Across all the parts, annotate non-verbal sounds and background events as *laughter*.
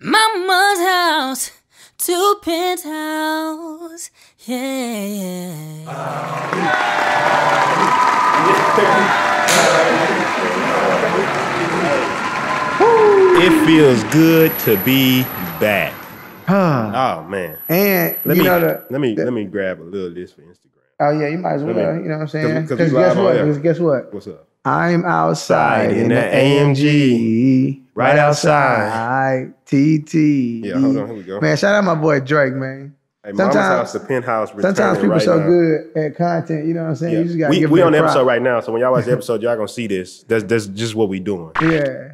Mama's house, two penthouse. Yeah, yeah. It feels good to be back. Huh. Oh man. And let you me know the, let me the, let me grab a little of this for Instagram. Oh yeah, you might as well. you know what I'm saying? Because guess what? Because guess what? What's up? I'm outside in, in the, AMG. AMG. Right outside. TT. Yeah, hold on. Here we go. Man, shout out my boy Drake, man. Hey, sometimes, house, the penthouse. Sometimes people right so now. good at content. You know what I'm saying? Yeah. You just gotta we, give we on the episode right now, so when y'all watch the episode, y'all gonna see this. That's that's just what we doing. Yeah,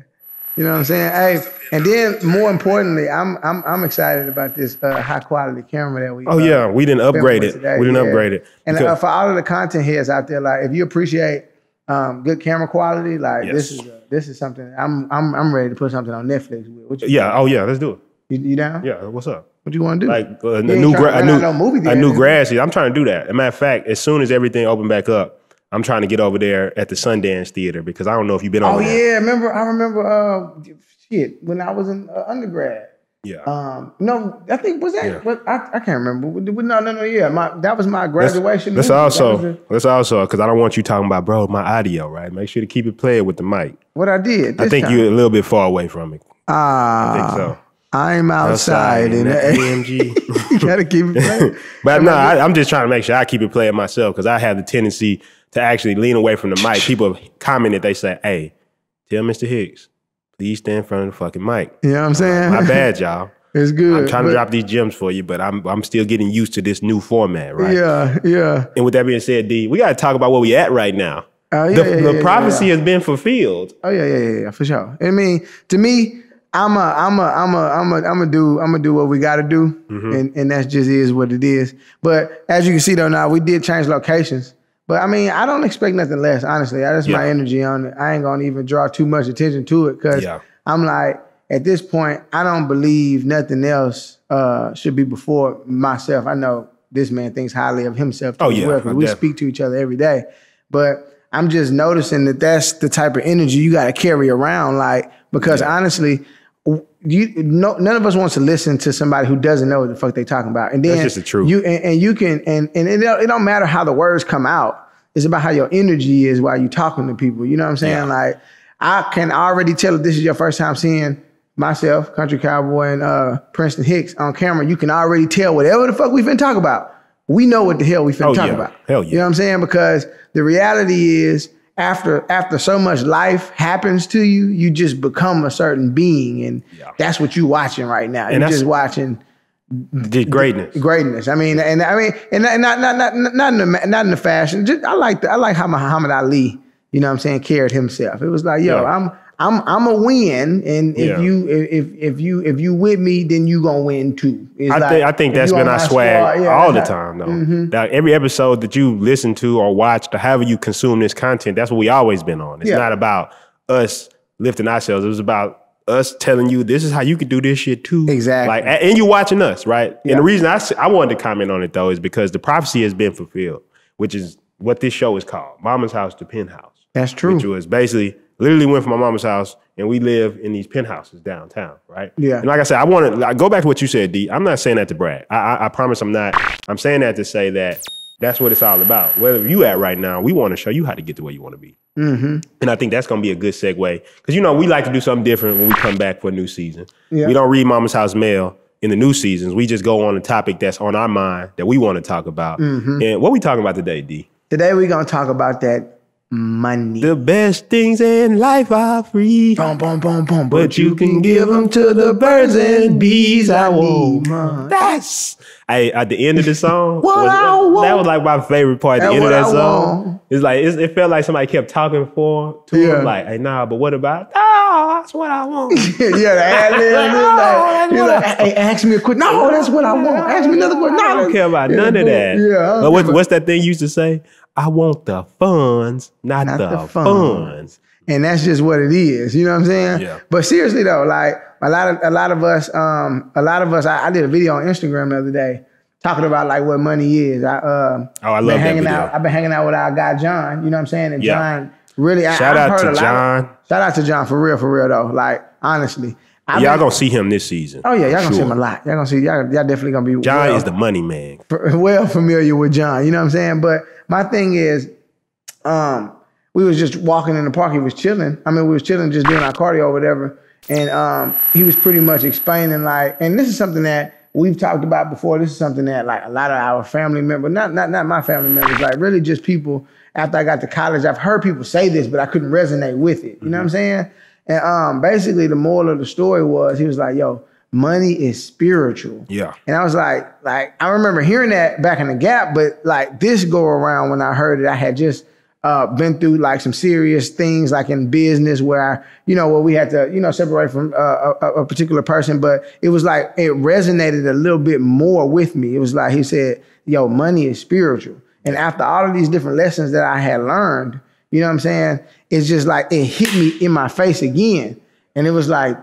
you know what I'm saying? Hey, and then more importantly, I'm I'm I'm excited about this uh, high quality camera that we. Oh uh, yeah, we didn't upgrade it. We didn't yeah. upgrade it. And uh, for all of the content heads out there, like if you appreciate um, good camera quality, like yes. this is a, this is something I'm I'm I'm ready to put something on Netflix with. yeah. Think? Oh yeah. Let's do it. You, you down? Yeah. What's up? What do you want to do? Like uh, a new, gra- a new, no movie a new grad I'm trying to do that. As a matter of fact, as soon as everything opened back up, I'm trying to get over there at the Sundance Theater because I don't know if you've been. Oh yeah, remember? I remember. Uh, shit, when I was in uh, undergrad, yeah. Um. No, I think was that. Yeah. What, I, I can't remember. No, no, no. Yeah, my that was my graduation. That's, that's also. That that's also because I don't want you talking about, bro. My audio, right? Make sure to keep it playing with the mic. What I did. I think time. you're a little bit far away from it. Ah. I think so. I'm outside, outside in the AMG. *laughs* you gotta keep it playing. *laughs* but no, I, am just trying to make sure I keep it playing myself because I have the tendency to actually lean away from the mic. People comment that they say, "Hey, tell Mr. Hicks." these stand in front of the fucking mic. You know what I'm saying? my bad, y'all. *laughs* It's good. I'm trying to drop these gems for you, but I'm I'm still getting used to this new format, right? Yeah, yeah. And with that being said, D, we gotta talk about where we at right now. Uh, yeah, the, yeah, the yeah, prophecy has been fulfilled. Oh yeah, yeah, yeah, for sure. I mean, to me, I'm a, I'm a, I'm a, I'm a, I'm a do, I'm a do what we gotta do, mm-hmm. and and that just is what it is. But as you can see though, now we did change locations. But I mean, I don't expect nothing less. Honestly, that's yeah. my energy on it. I ain't gonna even draw too much attention to it because yeah. I'm like, at this point, I don't believe nothing else uh, should be before myself. I know this man thinks highly of himself. Oh yeah, well, we speak to each other every day, but I'm just noticing that that's the type of energy you got to carry around. Like because yeah. honestly, you no, none of us wants to listen to somebody who doesn't know what the fuck they talking about. And then that's just the truth. You and, and you can and and it don't, it don't, matter how the words come out. It's about how your energy is while you talking to people. You know what I'm saying? Yeah. Like I can already tell if this is your first time seeing myself, Country Cowboy, and uh, Princeton Hicks on camera. You can already tell whatever the fuck we have been talking about. We know what the hell we finna oh, talking yeah. about. Hell yeah. You know what I'm saying? Because the reality is after after so much life happens to you, you just become a certain being, and yeah. that's what you're watching right now. And you're just watching the greatness, the greatness. I mean, and I mean, and not not not not in the not in the fashion. Just, I like the, I like how Muhammad Ali, you know, what I'm saying, carried himself. It was like, yo, yeah. I'm I'm I'm a win, and if yeah. you if if you if you with me, then you gonna win too. It's I like, think I think that's been our swag squad, yeah, all the time though. Mm-hmm. Now, every episode that you listen to or watch, or however you consume this content, that's what we always been on. It's yeah. not about us lifting ourselves. It was about us telling you this is how you could do this shit too. Exactly. Like and you watching us, right? And the reason I I wanted to comment on it though is because the prophecy has been fulfilled, which is what this show is called, Mama's House to Penthouse. That's true. Which was basically literally went from my mama's house and we live in these penthouses downtown, right? Yeah. And like I said, I want to go back to what you said, D. I'm not saying that to brag. I, I, I promise I'm not. I'm saying that to say that that's what it's all about. Wherever you at right now, we want to show you how to get to where you want to be. Mm-hmm. And I think that's going to be a good segue because you know we like to do something different when we come back for a new season. Yeah. We don't read Mama's House Mail in the new seasons. We just go on a topic that's on our mind that we want to talk about. Mm-hmm. And what we talking about today, D? Today we're going to talk about that money. The best things in life are free. But you can give them to the birds and bees. I want That's I, at the end of the song. *laughs* was, that was like my favorite part. At the end of that I song, want. it's like it's, it felt like somebody kept talking for to yeah. him. Like, hey, nah, but what about? Oh, that's what I want. *laughs* yeah, the ad lib. you like, hey, ask me a quick. No, that's what I want. Ask me another question. No, I don't care about yeah, none of that. Yeah. But what, what's that thing you used to say? I want the funds, not, not the, the funds. funds. And that's just what it is. You know what I'm saying? Yeah. But seriously though, like a lot of a lot of us, um, a lot of us. I, I did a video on Instagram the other day talking about like what money is. I uh, oh, I love hanging out. I've been hanging out with our guy John. You know what I'm saying? And yeah. John really. Shout I, out to John. Of, shout out to John for real, for real though. Like honestly, I y'all gonna see him this season. Oh yeah, y'all sure. gonna see him a lot. Y'all gonna see y'all, y'all definitely gonna be. John well, is the money man. *laughs* Well familiar with John, you know what I'm saying. But my thing is, um, we was just walking in the park. He was chilling. I mean, we was chilling, just doing our cardio or whatever. And um, he was pretty much explaining like, and this is something that we've talked about before. This is something that like a lot of our family members, not not not my family members, like really just people. After I got to college, I've heard people say this, but I couldn't resonate with it. You mm-hmm. know what I'm saying? And um, basically, the moral of the story was he was like, "Yo, money is spiritual." Yeah. And I was like, like I remember hearing that back in the gap, but like this go around when I heard it, I had just uh, been through like some serious things, like in business, where I, you know, where we had to, you know, separate from uh, a, a particular person. But it was like it resonated a little bit more with me. It was like he said, "Yo, money is spiritual." And after all of these different lessons that I had learned, you know what I'm saying? It's just like it hit me in my face again. And it was like,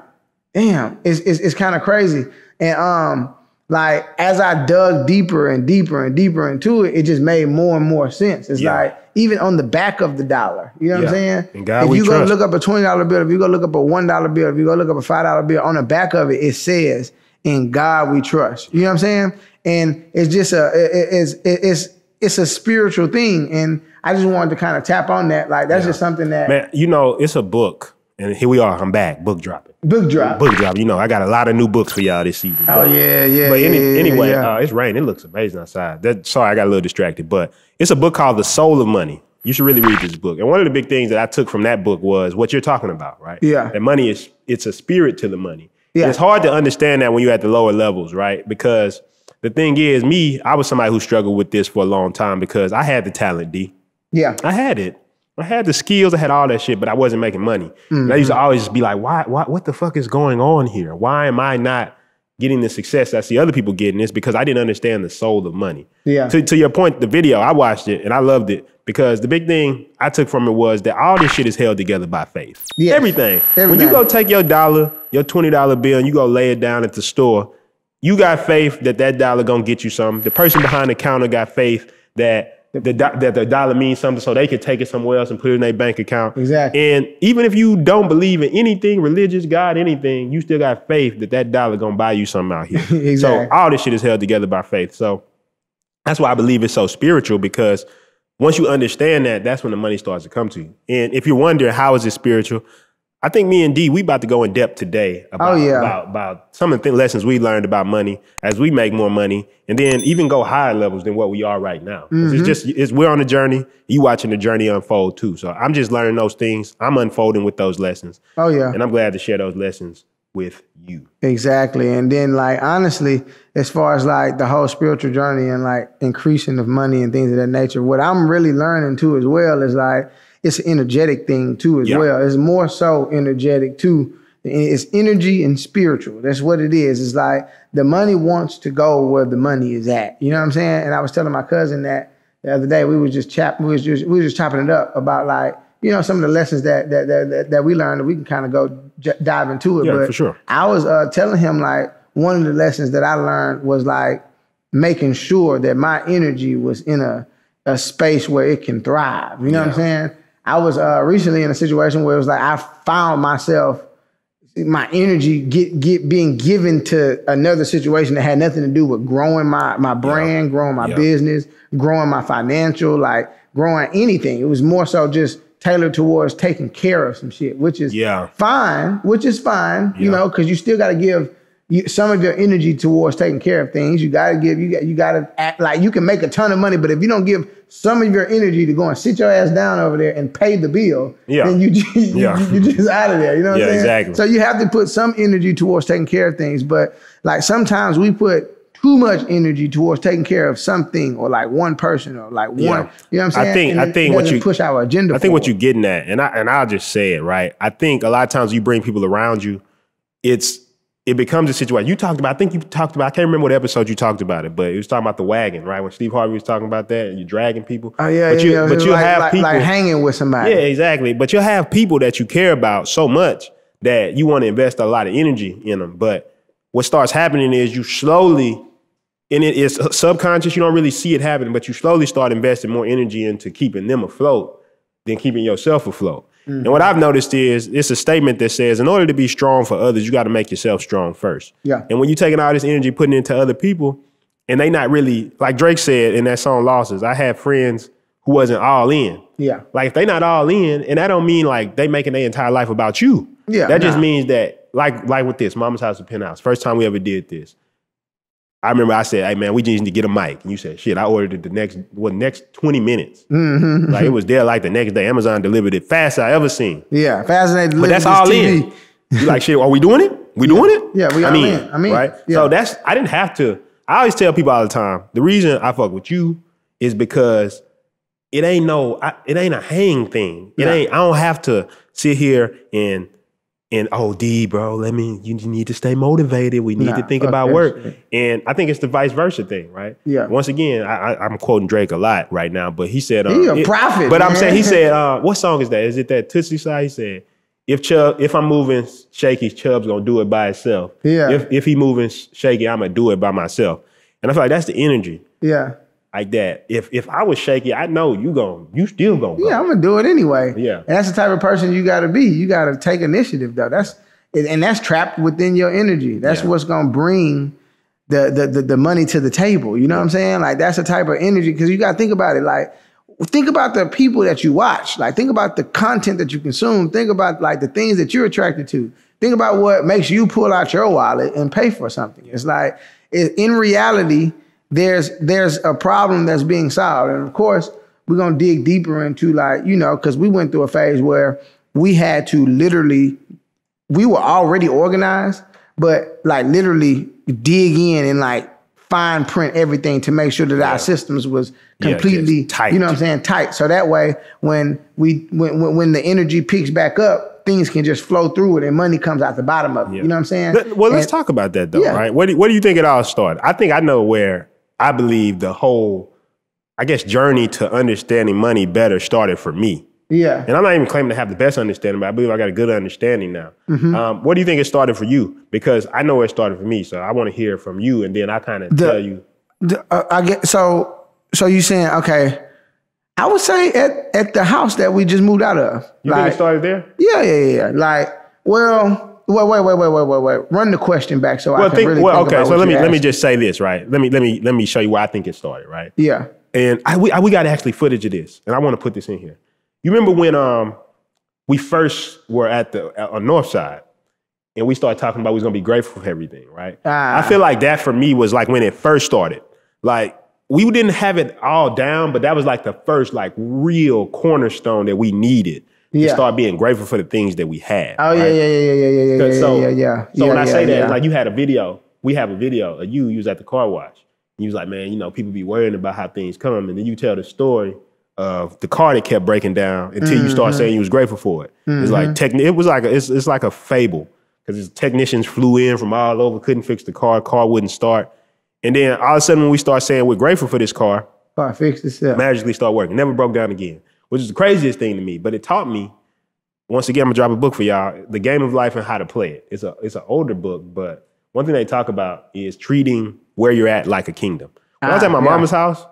damn, it's it's, it's kind of crazy. And um, like as I dug deeper and deeper and deeper into it, it just made more and more sense. It's yeah. like even on the back of the dollar, you know what I'm saying? God, if you go look up a twenty dollar bill, if you go look up a one dollar bill, if you go look up a five dollar bill, on the back of it it says, "In God we trust." You know what I'm saying? And it's just a it, it's it, it's it's a spiritual thing. And I just wanted to kind of tap on that. Like that's yeah. just something that Man, you know, it's a book. And here we are, I'm back, book dropping. Book drop. Book drop. You know, I got a lot of new books for y'all this season. Oh, but, yeah, yeah. But any, yeah, anyway, yeah. Uh, it's raining. It looks amazing outside. That, sorry, I got a little distracted. But it's a book called The Soul of Money. You should really read this book. And one of the big things that I took from that book was what you're talking about, right? Yeah. That money is, it's a spirit to the money. Yeah. And it's hard to understand that when you're at the lower levels, right? Because – the thing is, me, I was somebody who struggled with this for a long time because I had the talent, D. Yeah. I had it. I had the skills, I had all that shit, but I wasn't making money. Mm-hmm. I used to mm-hmm. always be like, why, why, what the fuck is going on here? Why am I not getting the success I see other people getting? This because I didn't understand the soul of money. Yeah. To, to your point, the video, I watched it and I loved it because the big thing I took from it was that all this shit is held together by faith. Yes. Everything. Everything. When you go take your dollar, your $20 bill, and you go lay it down at the store, you got faith that that dollar gonna get you something. The person behind the counter got faith that the that the dollar means something, so they can take it somewhere else and put it in their bank account. Exactly. And even if you don't believe in anything religious, God, anything, you still got faith that that dollar gonna buy you something out here. *laughs* exactly. So all this shit is held together by faith. So that's why I believe it's so spiritual because once you understand that, that's when the money starts to come to you. And if you're wondering how is it spiritual, I think me and D, we about to go in depth today oh, about, oh, yeah. about, about some of the lessons we learned about money as we make more money and then even go higher levels than what we are right now. Mm-hmm. It's just, it's, we're on a journey. You watching the journey unfold too. So I'm just learning those things. I'm unfolding with those lessons. Oh yeah. And I'm glad to share those lessons with you. Exactly. And then like, honestly, as far as like the whole spiritual journey and like increasing of money and things of that nature, what I'm really learning too as well is like, it's an energetic thing too as yeah. well. It's more so energetic too. It's energy and spiritual. That's what it is. It's like the money wants to go where the money is at. You know what I'm saying? And I was telling my cousin that the other day. We was just chap. We was just we was just chopping it up about like you know some of the lessons that that that, that we learned. That we can kind of go j- dive into it. Yeah, but for sure. I was uh, telling him like one of the lessons that I learned was like making sure that my energy was in a a space where it can thrive. You know yeah. what I'm saying? I was uh, recently in a situation where it was like I found myself my energy get get being given to another situation that had nothing to do with growing my my brand, yeah. growing my yeah. business, growing my financial, like growing anything. It was more so just tailored towards taking care of some shit, which is yeah. fine, which is fine, yeah. you know, because you still got to give you, some of your energy towards taking care of things. You got to give you got you got to act like you can make a ton of money, but if you don't give some of your energy to go and sit your ass down over there and pay the bill, yeah. and *laughs* you, you, yeah. you, you just out of there. You know what yeah, I'm saying? Exactly. So you have to put some energy towards taking care of things. But like sometimes we put too much energy towards taking care of something or like one person or like one. You know what I'm saying? I think and I think what you push our agenda. I think forward. what you're getting at, and I and I'll just say it right. I think a lot of times you bring people around you. It's it becomes a situation. You talked about, I think you talked about, I can't remember what episode you talked about it, but it was talking about the wagon, right? When Steve Harvey was talking about that, and you're dragging people. Oh yeah, but yeah, you, yeah. But you like, have like, people like hanging with somebody. Yeah, exactly. But you have people that you care about so much that you want to invest a lot of energy in them. But what starts happening is you slowly, and it is uh, subconscious. You don't really see it happening, but you slowly start investing more energy into keeping them afloat than keeping yourself afloat. Mm-hmm. And what I've noticed is it's a statement that says, in order to be strong for others, you got to make yourself strong first. Yeah. And when you're taking all this energy, putting into other people, and they not really like Drake said in that song "Losses." I had friends who wasn't all in. Yeah. Like if they not all in, and that don't mean like they making their entire life about you. Yeah. That nah. just means that like like with this, Mama's House of Penthouse. First time we ever did this. I remember I said, "Hey man, we just need to get a mic." And you said, "Shit, I ordered it the next what next twenty minutes. Mm-hmm. Like it was there like the next day. Amazon delivered it fast I ever seen. Yeah, fascinating. But that's all TV. in. You like shit? Are we doing it? We yeah. doing it? Yeah, we. I mean, I mean, right? Yeah. So that's I didn't have to. I always tell people all the time the reason I fuck with you is because it ain't no I, it ain't a hang thing. It yeah. ain't. I don't have to sit here and and oh D bro, let me you need to stay motivated. We need nah, to think about work. And I think it's the vice versa thing, right? Yeah. Once again, I, am quoting Drake a lot right now, but he said he a uh, it, prophet. But man. I'm saying he said, *laughs* uh, what song is that? Is it that Tootsie side? He said, if Chubb, if I'm moving shaky, Chubb's gonna do it by himself. Yeah. If if he moving shaky, I'm gonna do it by myself. And I feel like that's the energy. Yeah like that. If if I was shaky, I know you going you still gonna go. Yeah, I'm gonna do it anyway. Yeah. And that's the type of person you gotta be. You gotta take initiative though. That's and that's trapped within your energy. That's yeah. what's gonna bring the, the, the the money to the table. You know yeah. what I'm saying? Like that's the type of energy because you gotta think about it. Like think about the people that you watch. Like think about the content that you consume. Think about like the things that you're attracted to. Think about what makes you pull out your wallet and pay for something. It's like it, in reality there's there's a problem that's being solved. And of course, we're gonna dig deeper into like, you know, because we went through a phase where we had to literally, we were already organized, but like literally dig in and like fine print everything to make sure that yeah. our systems was completely yeah, tight. You know what I'm saying? Tight. So that way when we when when the energy peaks back up, things can just flow through it and money comes out the bottom of it. Yeah. You know what I'm saying? Well, let's talk about that though, yeah. right? What do, what do you think it all started? I think I know where I believe the whole, I guess, journey to understanding money better started for me. Yeah. And I'm not even claiming to have the best understanding, but I believe I got a good understanding now. Mm-hmm. Um, what do you think it started for you? Because I know it started for me, so I want to hear from you, and then I kind of tell you. The, uh, I get so. So you saying okay? I would say at at the house that we just moved out of. You like, think it started there? Yeah, yeah, yeah. Like, well, Wait, wait, wait, wait, wait, wait, wait. Run the question back so well, I can think, really well, think okay. so let me asked. let me just say this, right? Let me let me let me show you where I think it started, right? Yeah. And I we I, we got actually footage of this, and I want to put this in here. You remember when um we first were at the uh, on North Side, and we started talking about we was gonna be grateful for everything, right? Ah. I feel like that for me was like when it first started, like. We didn't have it all down, but that was like the first like real cornerstone that we needed yeah. to start being grateful for the things that we have. Oh yeah, yeah, yeah, yeah, yeah, yeah, yeah, so, yeah, yeah. So yeah, when I say yeah, that, like you had a video, we have a video of you. You was at the car wash. You was like, man, you know, people be worrying about how things come, and then you tell the story of the car that kept breaking down until mm-hmm. you start mm-hmm. saying you was grateful for it. Mm-hmm. It's like mm-hmm. techni- It was like a, it's it's like a fable because technicians flew in from all over, couldn't fix the car, car wouldn't start, and then all of a sudden when we start saying we're grateful for this car, car fixed itself, magically start working, never broke down again which is the craziest thing to me. But it taught me, once again, I'm gonna drop a book for y'all, The Game of Life and How to Play It. It's a it's an older book, but one thing they talk about is treating where you're at like a kingdom. When ah, I was at ah, my yeah. mama's house,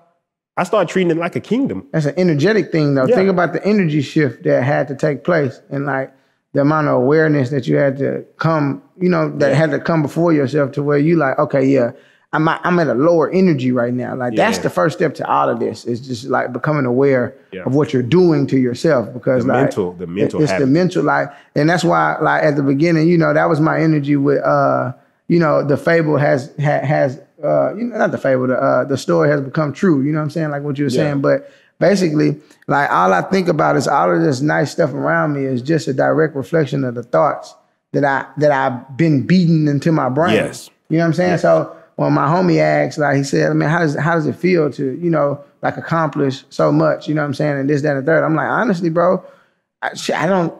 I started treating it like a kingdom. That's an energetic thing though. Yeah. Think about the energy shift that had to take place and like the amount of awareness that you had to come, you know, that had to come before yourself to where you like, okay, yeah, I'm I'm at a lower energy right now. Like yeah. that's the first step to all of this. It's just like becoming aware yeah. of what you're doing to yourself because the like, mental, the mental, it's habit. the mental. Like, and that's why, like at the beginning, you know, that was my energy with, uh, you know, the fable has has, uh, you know, not the fable, the uh, the story has become true. You know what I'm saying? Like what you were yeah. saying, but basically, like all I think about is all of this nice stuff around me is just a direct reflection of the thoughts that I that I've been beaten into my brain. Yes. You know what I'm saying? Yes. So when my homie asked, like he said, I mean, how does how does it feel to, you know, like accomplish so much, you know what I'm saying, and this, that, and the third. I'm like, honestly, bro, I, I don't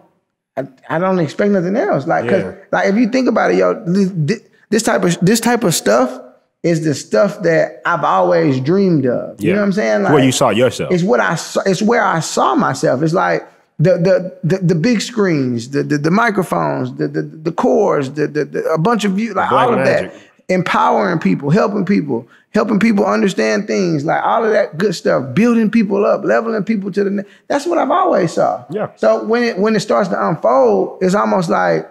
I, I, don't expect nothing else. Like, yeah. like if you think about it, yo, this, this type of this type of stuff is the stuff that I've always dreamed of. Yeah. You know what I'm saying? Like, where you saw yourself. It's what I saw, it's where I saw myself. It's like the the the, the big screens, the, the, the microphones, the the the cores, the, the, the a bunch of you, like Black all of that empowering people, helping people, helping people understand things, like all of that good stuff, building people up, leveling people to the next. That's what I've always saw. Yeah. So when it when it starts to unfold, it's almost like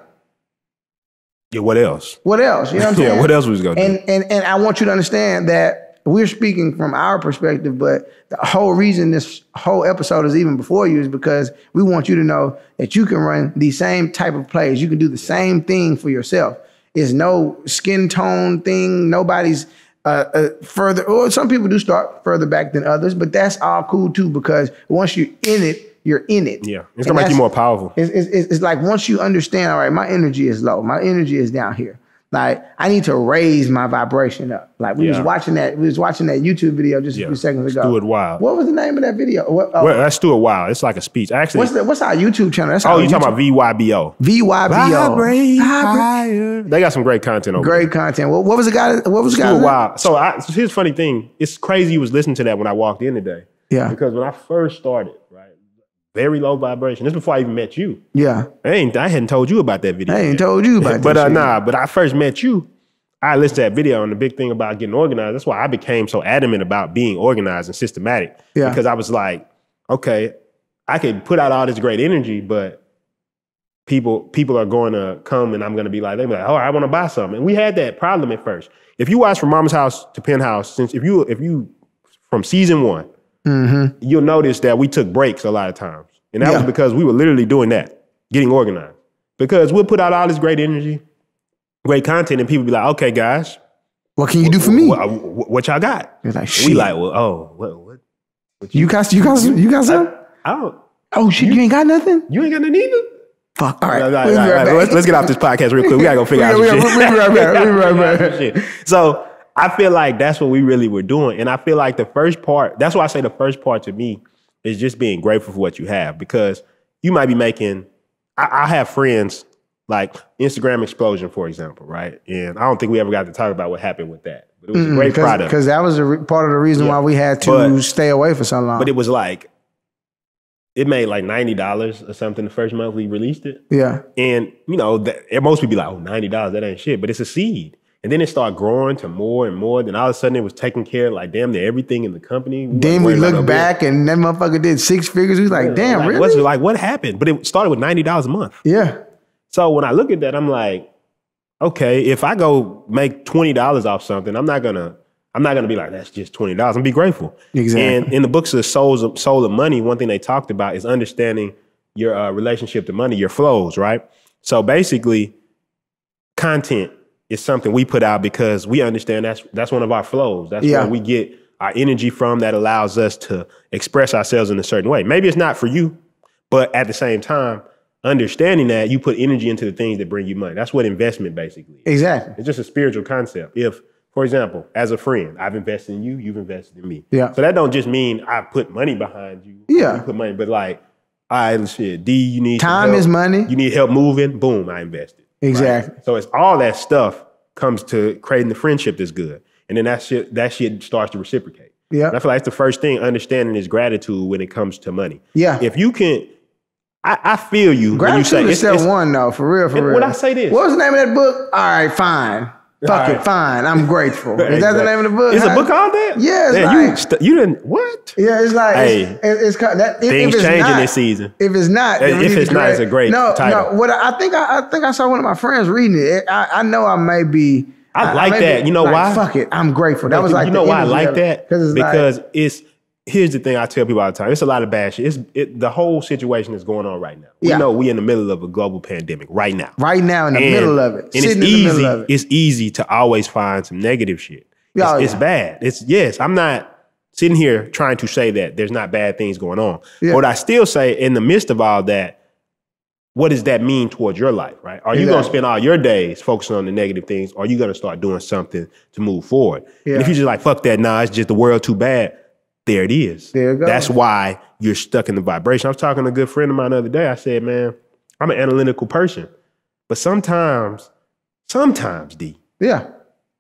yeah, what else? What else? You know what I'm *laughs* yeah, saying? what else was going to and, do? And, and I want you to understand that we're speaking from our perspective, but the whole reason this whole episode is even before you is because we want you to know that you can run the same type of plays. You can do the same thing for yourself. Is no skin tone thing. Nobody's uh, uh, further, or some people do start further back than others, but that's all cool too because once you're in it, you're in it. Yeah, it's gonna make you more powerful. It's, it's, it's, like once you understand, all right, my energy is low, my energy is down here. Like I need to raise my vibration up. Like we yeah. was watching that, we was watching that YouTube video just yeah. a few seconds ago. Stuart Wild. What was the name of that video? What, oh. well, that's Stuart Wild. It's like a speech. Actually, what's, the, what's our YouTube channel? That's oh, you talking about VYBO? VYBO. Vibrate They got some great content. Over great there. content. what was the guy? What was the guy? Stuart Wild. So I, here's funny thing. It's crazy. You was listening to that when I walked in today. Yeah. Because when I first started, very low vibration. This before I even met you. Yeah. I ain't I hadn't told you about that video. I ain't yet. told you about but, *laughs* that. But uh, nah, but I first met you. I listed that video and the big thing about getting organized. That's why I became so adamant about being organized and systematic. Yeah. Because I was like, okay, I can put out all this great energy, but people people are going to come and I'm going to be like, they be like, oh, I want to buy something. And we had that problem at first. If you watch from Mama's House to Penthouse, since if you if you from season one, Mm-hmm. You'll notice that we took breaks a lot of times. And that yeah. was because we were literally doing that, getting organized. Because we'll put out all this great energy, great content, and people be like, okay, guys. What can you do for me? What, what, what y'all got? You're like, Shit. We like, well, oh, what, what? what you, you got, you got, you, got something? I, I don't. Oh shit, you, you ain't got nothing. You ain't got nothing either. Fuck. All right. All right, all all right, all right. Let's, let's get off this podcast real quick. We gotta go figure *laughs* out. We got we *laughs* so I feel like that's what we really were doing. And I feel like the first part, that's why I say the first part to me is just being grateful for what you have because you might be making, I, I have friends like Instagram explosion, for example, right? And I don't think we ever got to talk about what happened with that. But it was mm-hmm, a mm, great cause, product. Because that was re- part of the reason yeah. why we had to but, stay away for so long. But it was like, it made like $90 or something the first month we released it. Yeah. And, you know, that, most people be like, oh, $90, that ain't shit. But it's a seed. And then it started growing to more and more. Then all of a sudden it was taking care of like damn near everything in the company. We then we look back and that motherfucker did six figures. We was like, yeah, damn, like, really? What's, like what happened? But it started with $90 a month. Yeah. So when I look at that, I'm like, okay, if I go make $20 off something, I'm not gonna I'm not gonna be like, that's just twenty dollars. I'm be grateful. Exactly. And in the books of souls of soul of money, one thing they talked about is understanding your uh, relationship to money, your flows, right? So basically, content it's something we put out because we understand that's that's one of our flows. That's yeah. where we get our energy from that allows us to express ourselves in a certain way. Maybe it's not for you, but at the same time, understanding that you put energy into the things that bring you money. That's what investment basically. Is. Exactly. It's just a spiritual concept. If, for example, as a friend, I've invested in you, you've invested in me. Yeah. So that don't just mean I put money behind you. Yeah. You put money, but like, all right, shit. D, you need time is money. You need help moving. Boom, I invested. Exactly. Right? So it's all that stuff comes to creating the friendship that's good. And then that shit that shit starts to reciprocate. Yeah. I feel like it's the first thing understanding is gratitude when it comes to money. Yeah. If you can I, I feel you. Gratitude when you say, is it's, step it's, one, though, for real, for real. When I say this, what was the name of that book? All right, fine. Fuck right. fine. I'm grateful. *laughs* Is that the name of the book? Is a book called that? Yeah, it's yeah, like, you, st- you didn't what? Yeah, it's like hey, it's, it's, it's that, if, things if it's changing not, this season. If it's not, if, if it's not, it's a great no, title. No, what I, I think I, I, think I saw one of my friends reading it. I, I know I may be. I, I like that. Be, you know like, why? Fuck it. I'm grateful. That was like you know why I like that because it's because it's here's the thing I tell people all the time. It's a lot of bad shit. It's it, the whole situation is going on right now. We yeah. know we are in the middle of a global pandemic right now. Right now, in the and, middle of it. And it's easy. It. It's easy to always find some negative shit. Oh, yeah. it's bad. It's yes. I'm not sitting here trying to say that there's not bad things going on. Yeah. But I still say in the midst of all that, what does that mean towards your life, right? Are you exactly. gonna spend all your days focusing on the negative things? Or are you gonna start doing something to move forward? Yeah. And if you're just like, fuck that, nah, it's just the world too bad. There it is. There it That's why you're stuck in the vibration. I was talking to a good friend of mine the other day. I said, man, I'm an analytical person. But sometimes, sometimes, D. Yeah.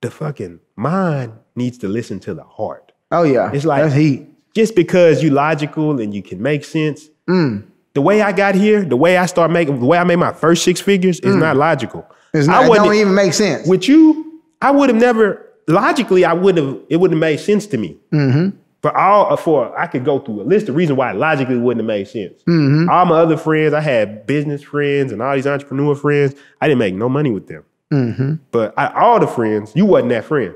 The fucking mind needs to listen to the heart. Oh yeah. It's like That's heat. just because you logical and you can make sense. Mm. The way I got here, the way I start making, the way I made my first six figures is mm. not logical. It's not, I it don't even make sense. With you, I would have never logically. I would have. It wouldn't have made sense to me. Mm-hmm for all uh, for I could go through a list of reasons why logically wouldn't have made sense. Mm-hmm. All my other friends, I had business friends and all these entrepreneur friends. I didn't make no money with them. Mm-hmm. But I, all the friends, you wasn't that friend.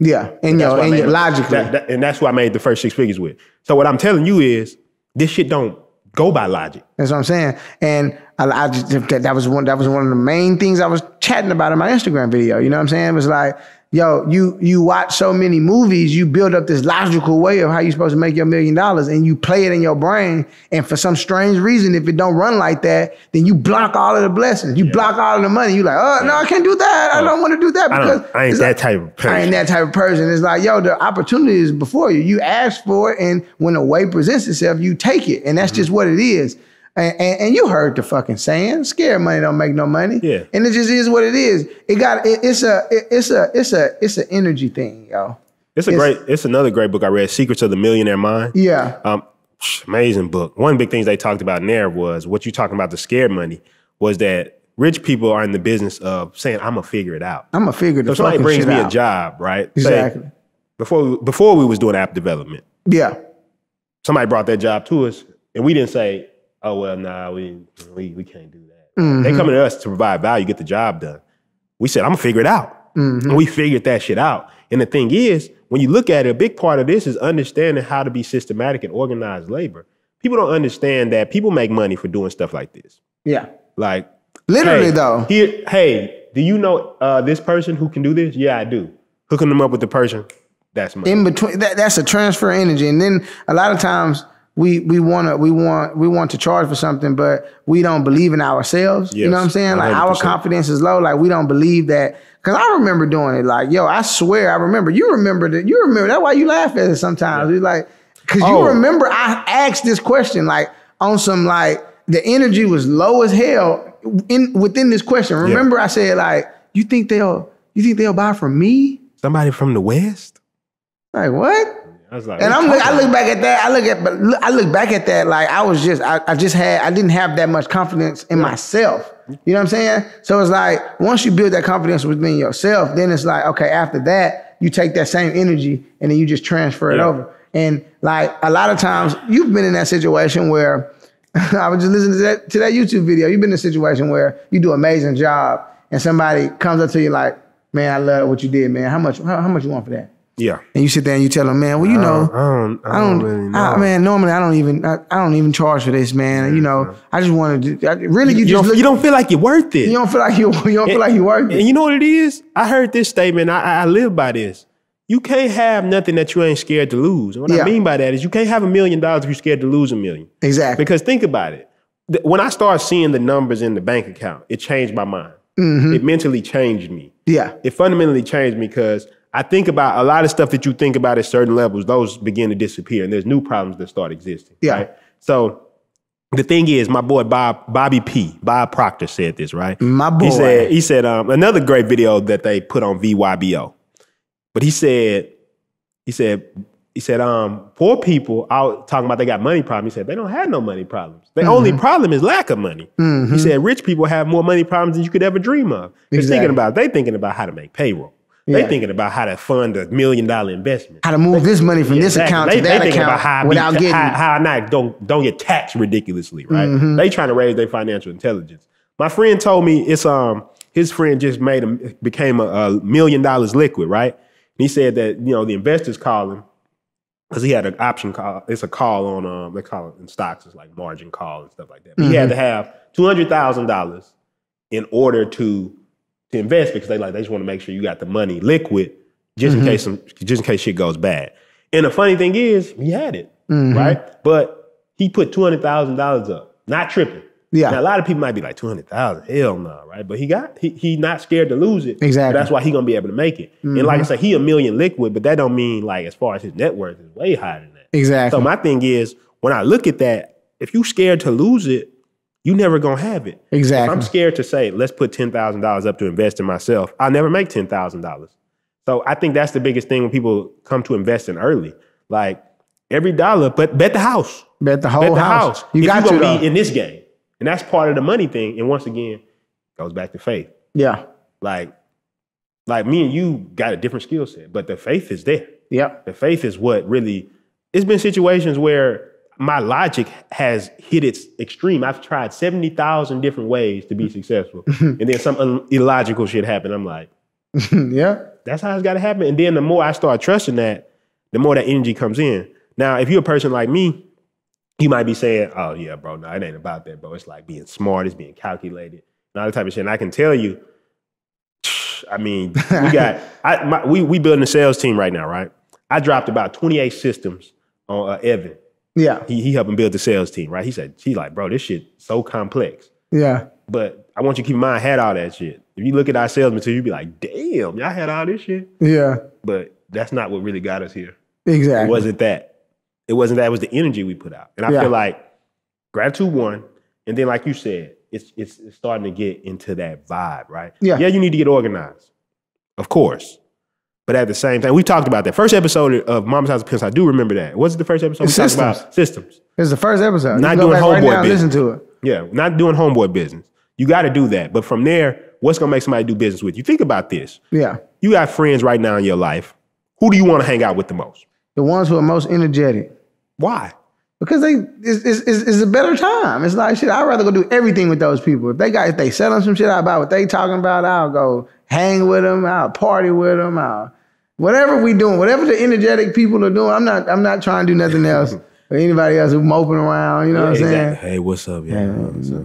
Yeah, and, and and logically, that, that, and that's who I made the first six figures with. So what I'm telling you is, this shit don't go by logic. That's what I'm saying. And I, I just, that, that was one that was one of the main things I was chatting about in my Instagram video. You know what I'm saying? It was like yo, you you watch so many movies, you build up this logical way of how you're supposed to make your million dollars, and you play it in your brain. And for some strange reason, if it don't run like that, then you block all of the blessings. You yeah. block all of the money. You like, oh yeah. no, I can't do that. I don't want to do that because I, I ain't that like, type of person. I ain't that type of person. It's like, yo, the opportunity is before you. You ask for it, and when a way presents itself, you take it, and that's mm-hmm. just what it is. And, and, and, you heard the fucking saying, "Scared money don't make no money." Yeah, and it just is what it is. It got it, it's a it, it's a it's a it's an energy thing, yo. It's a it's, great. It's another great book I read, "Secrets of the Millionaire Mind." Yeah, um, amazing book. One big things they talked about in there was what you talking about the scared money was that rich people are in the business of saying, "I'm gonna figure it out." I'm gonna figure. So somebody brings me a job, right? Exactly. Say, before before we was doing app development. Yeah. Somebody brought that job to us, and we didn't say oh well, nah, we we, we can't do that. Mm-hmm. They coming to us to provide value, get the job done. We said, I'm gonna figure it out. Mm-hmm. we figured that shit out. And the thing is, when you look at it, a big part of this is understanding how to be systematic and organized labor. People don't understand that people make money for doing stuff like this. Yeah. Like literally hey, though. Here, hey, do you know uh, this person who can do this? Yeah, I do. Hooking them up with the person. That's money. In between that, that's a transfer energy. And then a lot of times we we wanna we want we want to charge for something, but we don't believe in ourselves. Yes, you know what I'm saying? Like 100%. our confidence is low. Like we don't believe that. Cause I remember doing it. Like yo, I swear I remember. You remember that. You remember that's why you laugh at it sometimes. Yeah. It's like because oh. you remember I asked this question like on some like the energy was low as hell in within this question. Remember yeah. I said like you think they'll you think they'll buy from me? Somebody from the west? Like what? like, and I'm look, I look back at that. I look at, but look, I look back at that like I was just, I, I just had, I didn't have that much confidence in myself. You know what I'm saying? So it's like once you build that confidence within yourself, then it's like okay, after that, you take that same energy and then you just transfer it yeah. over. And like a lot of times, you've been in that situation where *laughs* I was just listening to that to that YouTube video. You've been in a situation where you do an amazing job and somebody comes up to you like, "Man, I love what you did, man. How much? How, how much you want for that?" Yeah. And you sit there and you tell them, man, well, you know, I don't, I don't, I don't really know. I, man, normally I don't even, I, I don't even charge for this, man. you know, I just wanted to, really, you, you, just, don't, you don't feel like you're worth it. You don't feel like you, you don't and, feel like you're worth it. And you know what it is? I heard this statement. I, I live by this. You can't have nothing that you ain't scared to lose. And what yeah. I mean by that is you can't have a million dollars if you're scared to lose a million. Exactly. Because think about it. When I started seeing the numbers in the bank account, it changed my mind. Mm-hmm. It mentally changed me. Yeah. It fundamentally changed me because I think about a lot of stuff that you think about at certain levels, those begin to disappear and there's new problems that start existing. Yeah. Right? So the thing is, my boy Bob Bobby P, Bob Proctor said this, right? My boy. He said, he said um, another great video that they put on VYBO. But he said, he said, he said, um, poor people out talking about they got money problems. He said, they don't have no money problems. Their mm-hmm. only problem is lack of money. Mm-hmm. He said, rich people have more money problems than you could ever dream of. They're thinking about, they thinking about how to make payroll. Yeah. They thinking about how to fund a million dollar investment. How to move this money from yeah, this exactly. account they, to they that thinking account about how without be, getting how, how I not don't don't get taxed ridiculously, right? Mm-hmm. They trying to raise their financial intelligence. My friend told me it's um his friend just made a, became a, a million dollars liquid, right? And he said that you know the investors call him because he had an option call. It's a call on um they call it in stocks it's like margin call and stuff like that. Mm-hmm. He had mm-hmm. to have two hundred thousand dollars in order to to invest because they like they just want to make sure you got the money liquid just mm-hmm. in case some just in case shit goes bad. And the funny thing is, he had it mm-hmm. right, but he put two hundred thousand dollars up, not tripping. Yeah. Now, a lot of people might be like two hundred thousand, hell no, nah, right? But he got he he not scared to lose it. Exactly. That's why he gonna be able to make it. Mm-hmm. And like I mm-hmm. said, he a million liquid, but that don't mean like as far as his net worth is way higher than that. Exactly. So my thing is, when I look at that, if you scared to lose it, you never gonna have it. Exactly. If I'm scared to say, let's put ten thousand dollars up to invest in myself. I'll never make ten thousand dollars. So I think that's the biggest thing when people come to invest in early. Like every dollar, but bet the house. Bet the whole bet the house. house. You if got you gonna to be in this game, and that's part of the money thing. And once again, goes back to faith. Yeah. Like, like me and you got a different skill set, but the faith is there. Yeah. The faith is what really. It's been situations where my logic has hit its extreme. I've tried 70,000 different ways to be *laughs* successful. *laughs* and then some un- illogical shit happened. I'm like, *laughs* yeah. That's how it's got to happen. And then the more I start trusting that, the more that energy comes in. Now, if you're a person like me, you might be saying, oh, yeah, bro, no, it ain't about that, bro. It's like being smart, it's being calculated, and all that type of shit. And I can tell you, I mean, we got, I, my, we, we building a sales team right now, right? I dropped about 28 systems on uh, Evan. Yeah. He he helping build the sales team, right? He said, he's like, bro, this shit so complex. Yeah. But I want you to keep in mind, I had all that shit. If you look at our sales material, you'd be like, damn, y'all had all this shit. Yeah. But that's not what really got us here. Exactly. It wasn't that. It wasn't that. It was the energy we put out. And I yeah. feel like gratitude one, and then like you said, it's, it's it's starting to get into that vibe, right? Yeah. Yeah, you need to get organized. Of course. But at the same time, we talked about that first episode of Mama's House of Pimps. I do remember that. Was it the first episode? we systems. talked about systems. It's the first episode. Not doing homeboy right now, business. Listen to it. Yeah, not doing homeboy business. You got to do that. But from there, what's gonna make somebody do business with you? Think about this. Yeah. You got friends right now in your life. Who do you want to hang out with the most? The ones who are most energetic. Why? Because they it's, it's, it's a better time. It's like shit. I'd rather go do everything with those people. If they got if they selling some shit, I buy what they talking about. I'll go hang with them. I'll party with them. I'll whatever we doing, whatever the energetic people are doing, I'm not I'm not trying to do nothing *laughs* else. Or anybody else who moping around, you know yeah, what I'm exactly. saying? Hey, what's up? Yeah, what's up?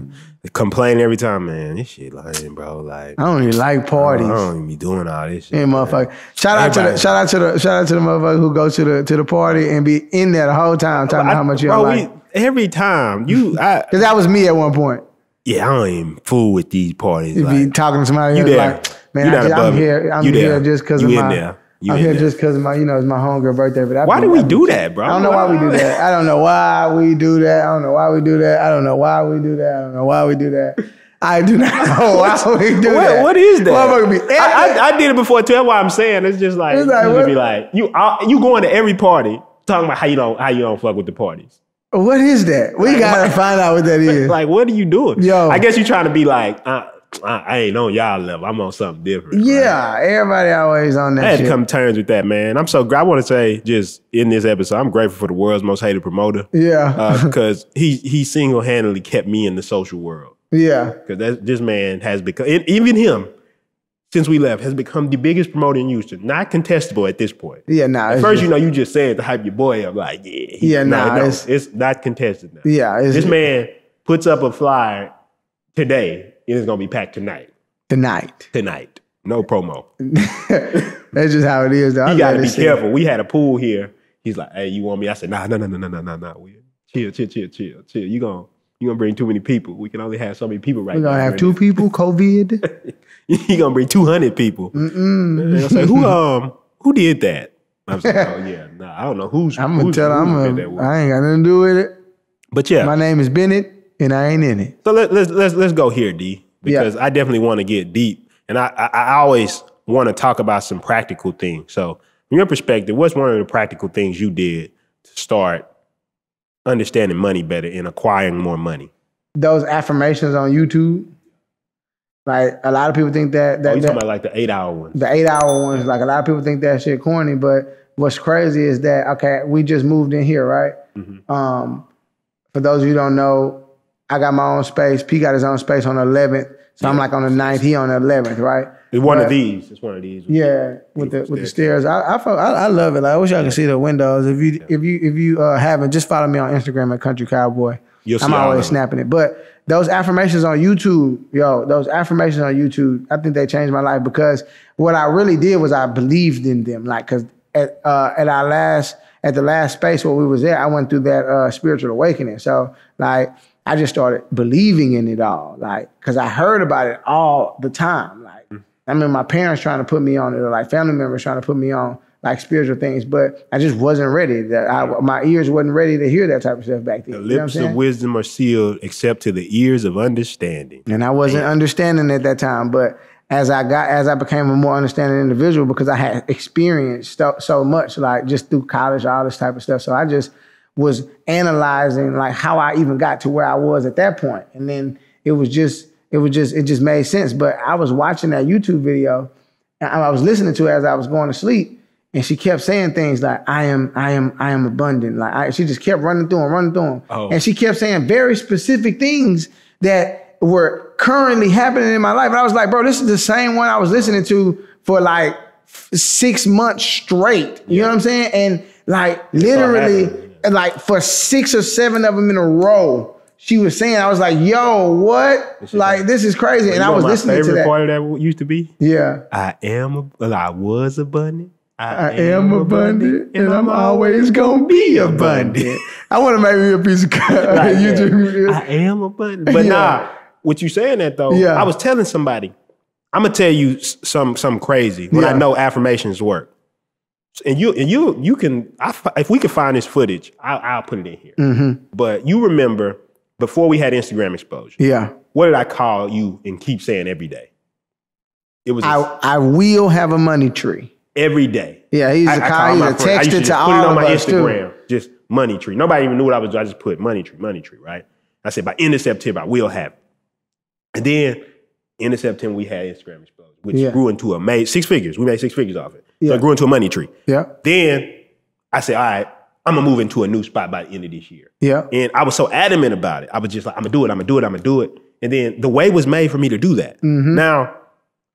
complain every time, man. This shit lying, bro. Like I don't even like parties. I don't, I don't even be doing all this shit. Hey, motherfucker. Shout out Everybody. to the shout out to the shout out to the motherfucker who go to the to the party and be in there the whole time talking about how much you bro, like. We, every time you, because *laughs* that was me at one point. Yeah, I don't even fool with these parties. You like, be talking to somebody you there. like, man, I, am here. I'm you here there. just because of my. There. You I'm here just because my, you know, it's my homegirl birthday. But I why do we do that, bro? I don't know why we do that. I don't know why we do that. I don't know why we do that. I don't know why we do that. I don't know why we do that. I do not *laughs* know why we do what, that. What is that? I, I, I, did it before too. That's why I'm saying it's just like, it's like you be like you I, you going to every party talking about how you don't how you don't fuck with the parties. What is that? We gotta find out what that *laughs* is. like, what are you doing? Yo, I guess you're trying to be like, uh, I, I, ain't on y'all level. I'm on something different. Yeah, right? everybody always on that. I had shit. to come to terms with that, man. I'm so. I want to say just in this episode, I'm grateful for the world's most hated promoter. Yeah, because uh, he he single handedly kept me in the social world. Yeah, because this man has become even him since we left has become the biggest promoter in Houston. Not contestable at this point. Yeah, nah. first, just, you know, you just said to hype your boy up, like, yeah, yeah, nah, nah no, it's, it's, not contested now. Yeah, this man puts up a flyer today it is gonna be packed tonight. Tonight. Tonight. No promo. *laughs* That's just how it is. Though. You gotta be careful. We had a pool here. He's like, "Hey, you want me?" I said, "Nah, nah, nah, nah, nah, nah, nah. We chill, chill, chill, chill, chill. You gonna you gonna bring too many people. We can only have so many people right now. We gonna now, have right two now. people. COVID. you *laughs* gonna bring two hundred people. Mm-mm. Say, who um who did that? I was like, oh yeah, nah, I don't know who's. *laughs* I'm gonna who's, tell. Who's I'm. A, I ain't got nothing to do with it. But yeah, my name is Bennett and I ain't in it. So let, let's let's let's go here, D, because yeah. I definitely want to get deep, and I I, I always want to talk about some practical things. So from your perspective, what's one of the practical things you did to start understanding money better and acquiring more money? Those affirmations on YouTube. Like a lot of people think that that, oh, you talking about like the eight hour ones. The eight hour ones. Like a lot of people think that shit corny, but what's crazy is that okay, we just moved in here, right? Mm -hmm. Um, for those of you don't know, I got my own space. P got his own space on the 11th. So yeah. I'm like on the 9th. He on the 11th, right? It's one but, of these. It's one of these. Yeah, with the with the, stairs. I I, I, I love it. Like, I wish y'all could see the windows. If you if you if you uh, haven't, just follow me on Instagram at Country Cowboy. You'll I'm always snapping it. But those affirmations on YouTube, yo, those affirmations on YouTube, I think they changed my life because what I really did was I believed in them. Like, cause at uh, at our last at the last space where we was there, I went through that uh, spiritual awakening. So like I just started believing in it all, like, cause I heard about it all the time. Like, I mean, my parents trying to put me on it, or like family members trying to put me on like spiritual things, but I just wasn't ready. That I, my ears wasn't ready to hear that type of stuff back then. The lips you know of wisdom are sealed, except to the ears of understanding. And I wasn't understanding at that time, but as I got, as I became a more understanding individual, because I had experienced so, so much, like just through college, all this type of stuff. So I just was analyzing like how I even got to where I was at that point. And then it was just, it was just, it just made sense. But I was watching that YouTube video and I was listening to it as I was going to sleep. And she kept saying things like, I am, I am, I am abundant. Like I, she just kept running through and running through them. Oh. And she kept saying very specific things that were currently happening in my life. And I was like, bro, this is the same one I was listening to for like six months straight. You yeah. know what I'm saying? And like literally like for six or seven of them in a row. She was saying, I was like, "Yo, what? Like, this is crazy." And I was listening to that. part of that used to be, yeah, I am. A, bunny. I was abundant. I, am abundant, and I'm always gonna be abundant. *laughs* I want to make me a piece of cut. *laughs* Like, YouTube. I am abundant, but yeah. nah. What you saying that though? Yeah, I was telling somebody. I'm gonna tell you some some crazy when yeah. I know affirmations work and you and you you can I, if we can find this footage, I, will put it in here. Mm-hmm. But you remember before we had Instagram exposure? Yeah. What did I call you and keep saying every day? It was. I, a, I will have a money tree every day. Yeah, he's I, a call, he's a text to, to all put it on my Instagram. Too. Just money tree. Nobody even knew what I was. doing. I just put money tree, money tree, right? I said by end of September I will have. It. And then end of September we had Instagram exposure, which yeah. grew into a made six figures. We made six figures off it. Yeah. So I grew into a money tree. Yeah. Then I said, all right, I'm gonna move into a new spot by the end of this year. Yeah. And I was so adamant about it. I was just like, I'm gonna do it, I'm gonna do it, I'm gonna do it. And then the way was made for me to do that. Mm-hmm. Now,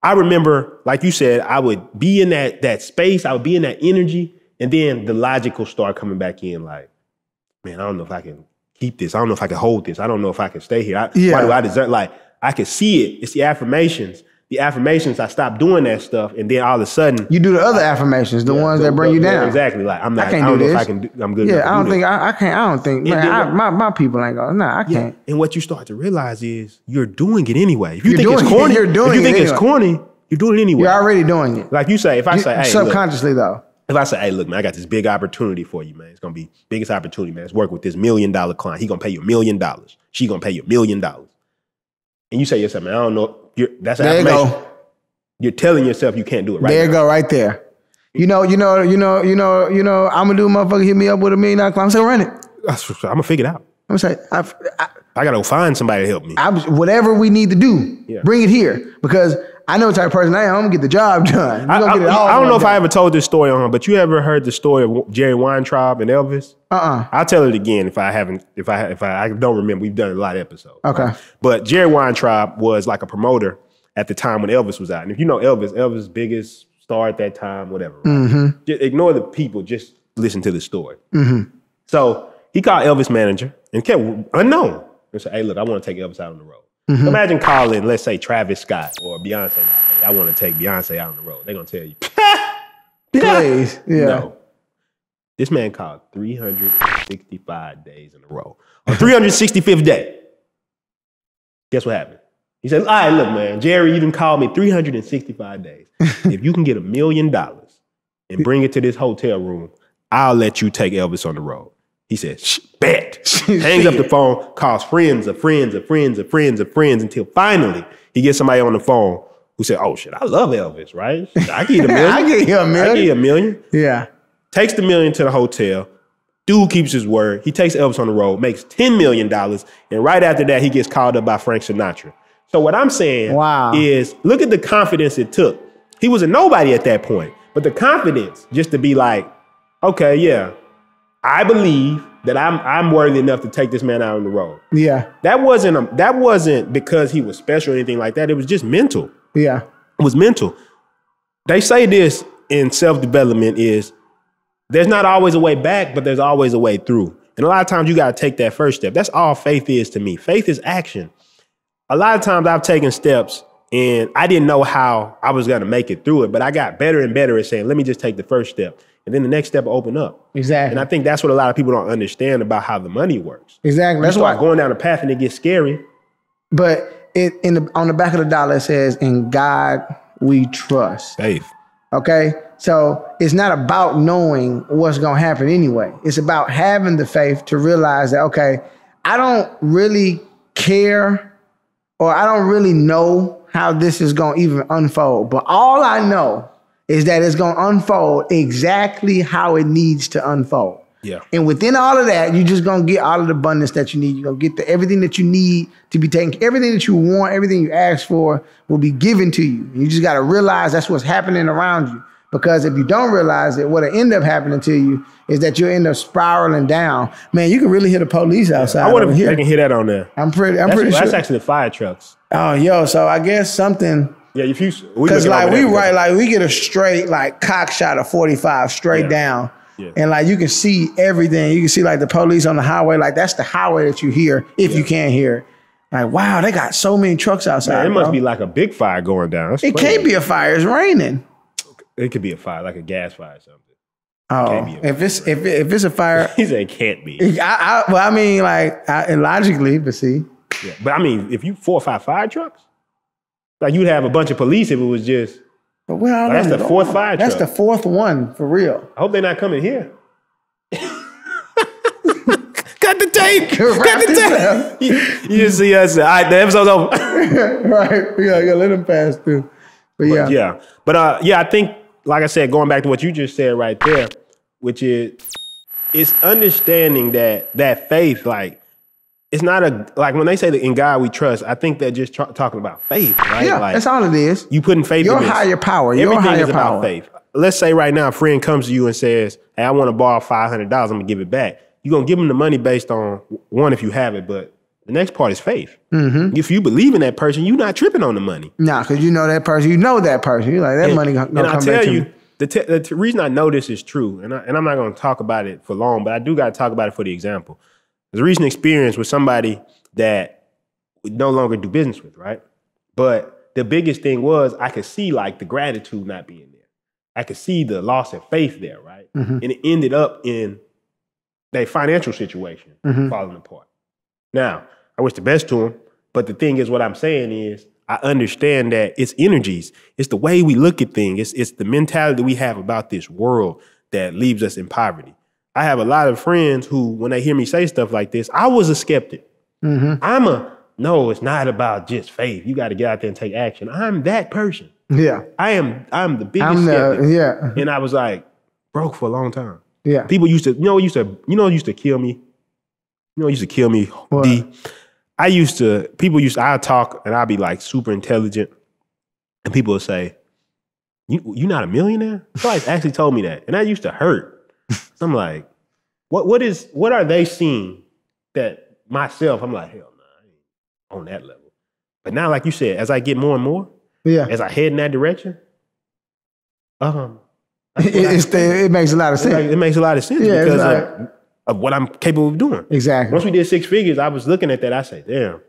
I remember, like you said, I would be in that that space, I would be in that energy, and then the logical start coming back in, like, man, I don't know if I can keep this. I don't know if I can hold this. I don't know if I can stay here. I, yeah. Why do I deserve like I could see it. It's the affirmations the affirmations, I stopped doing that stuff, and then all of a sudden, you do the other I, affirmations, the yeah, ones that bring you down. Exactly. Like I'm not. I, can't I do this. I can. Do, I'm good. Yeah, I don't do think I, I, can't. I don't think. Man, I, my my people ain't going. Nah, I yeah. can't. And what you start to realize is you're doing it anyway. If you you're think it's corny, it, you're doing. If you think it anyway. it's corny, you're doing it anyway. You're already doing it. Like you say, if I you, say, hey, subconsciously look, though. If I say, hey, look, man, I got this big opportunity for you, man. It's gonna be biggest opportunity, man. It's work with this million dollar client. He gonna pay you a million dollars. She gonna pay you a million dollars. And you say yourself, man, I don't know you're, that's there you go. You're telling yourself you can't do it right. There you now. go, right there. You know, you know, you know, you know, you know. I'm gonna do a motherfucker hit me up with a million dollar. I'm gonna run it. I'm gonna figure it out. I'm saying I, I, I gotta find somebody to help me. I, whatever we need to do, yeah. bring it here because I know the type of person I am. I'm gonna get the job *laughs* done. I, I, I, don't know if I ever told this story on, but you ever heard the story of Jerry Weintraub and Elvis? Uh uh uh. i will tell it again if I haven't. If I if I, I don't remember, we've done a lot of episodes. Okay. Right? But Jerry Weintraub was like a promoter at the time when Elvis was out, and if you know Elvis, Elvis' biggest star at that time, whatever. Right? Mm-hmm. Just ignore the people. Just listen to the story. Mm-hmm. So he called Elvis' manager and kept unknown and said, "Hey, look, I want to take Elvis out on the road." Mm-hmm. imagine calling, let's say, Travis Scott or Beyonce. Hey, I want to take Beyonce out on the road. They're going to tell you, *laughs* please. *laughs* Yeah. No. This man called 365 days in a row. On 365th day, guess what happened? He said, All right, look, man, Jerry, you didn't call me 365 days. *laughs* if you can get a million dollars and bring it to this hotel room, I'll let you take Elvis on the road. He said, Bet hangs up the phone, calls friends of friends of friends of friends of friends until finally he gets somebody on the phone who said, "Oh shit, I love Elvis, right? I give a *laughs* million. I get you a million. I give you a million. Yeah." Takes the million to the hotel. Dude keeps his word. He takes Elvis on the road, makes ten million dollars, and right after that, he gets called up by Frank Sinatra. So what I'm saying, wow. is look at the confidence it took. He was a nobody at that point, but the confidence just to be like, "Okay, yeah, I believe." that I'm I'm worthy enough to take this man out on the road. Yeah. That wasn't a, that wasn't because he was special or anything like that. It was just mental. Yeah. It was mental. They say this in self-development is there's not always a way back, but there's always a way through. And a lot of times you got to take that first step. That's all faith is to me. Faith is action. A lot of times I've taken steps and I didn't know how I was going to make it through it, but I got better and better at saying, let me just take the first step and then the next step will open up. Exactly. And I think that's what a lot of people don't understand about how the money works. Exactly. That's why going down a path and it gets scary. But it in the, on the back of the dollar it says, "In God we trust." Faith. Okay. So it's not about knowing what's going to happen anyway. It's about having the faith to realize that okay, I don't really care, or I don't really know how this is going to even unfold. But all I know is that it's going to unfold exactly how it needs to unfold. Yeah. And within all of that, you're just gonna get all of the abundance that you need. You're gonna get the, everything that you need to be taken. Everything that you want, everything you ask for, will be given to you. You just gotta realize that's what's happening around you. Because if you don't realize it, what'll end up happening to you is that you'll end up spiraling down. Man, you can really hear the police outside. I wonder if here. can hear that on there. I'm pretty. I'm that's, pretty. That's sure. actually the fire trucks. Oh, yo. So I guess something yeah, if you because like we right, like we get a straight like cock shot of forty five straight yeah. down, yeah. and like you can see everything. You can see like the police on the highway. Like that's the highway that you hear if yeah. you can't hear. Like wow, they got so many trucks outside. Man, it must bro. be like a big fire going down. it can't be a fire. It's raining. It could be a fire, like a gas fire or something. Oh, it if it's if, if it's a fire, *laughs* he said it can't be. I, I well, I mean, like I, logically, but see, yeah, but I mean, if you four or five fire trucks, like you'd have a bunch of police if it was just. But where are like, That's the fourth fire That's the fourth one for real. I hope they're not coming here. *laughs* Cut the tape. *laughs* Cut the tape. *laughs* You, just see us. All right, the episode's over. right. Yeah. Yeah. Let them pass through. But yeah. yeah. But uh, yeah. I think, like I said, going back to what you just said right there, which is, it's understanding that that faith, like it's not a like when they say that in God we trust. I think they're just tra- talking about faith, right? Yeah, like, that's all it is. You putting faith. Your in this. higher power. Everything higher is about power. faith. Let's say right now, a friend comes to you and says, "Hey, I want to borrow five hundred dollars. I'm gonna give it back." You're gonna give them the money based on one if you have it, but the next part is faith. Mm-hmm. If you believe in that person, you're not tripping on the money. Nah, because you know that person. You know that person. You like that and, money. Gonna, and I tell you. Me. The, the t- reason I know this is true, and, I, and I'm not going to talk about it for long, but I do got to talk about it for the example. There's a recent experience with somebody that we no longer do business with, right? But the biggest thing was I could see like the gratitude not being there. I could see the loss of faith there, right? Mm-hmm. And it ended up in their financial situation mm-hmm. falling apart. Now, I wish the best to them, but the thing is, what I'm saying is, I understand that it's energies, it's the way we look at things, it's, it's the mentality we have about this world that leaves us in poverty. I have a lot of friends who, when they hear me say stuff like this, I was a skeptic. Mm-hmm. I'm a no, it's not about just faith. You got to get out there and take action. I'm that person. Yeah. I am I'm the biggest I'm the, skeptic. Yeah. And I was like broke for a long time. Yeah. People used to, you know, used to, you know, used to kill me. You know, used to kill me. D. I used to, people used to, I talk and I'd be like super intelligent. And people would say, You you not a millionaire? Somebody actually told me that. And that used to hurt. So *laughs* I'm like, what what is what are they seeing that myself? I'm like hell no, nah, on that level. But now, like you said, as I get more and more, yeah, as I head in that direction, um, *laughs* it, I, it, makes a lot of sense. Like, it makes a lot of sense yeah, because like, of, of, what I'm capable of doing. Exactly. Once we did six figures, I was looking at that. I said, damn,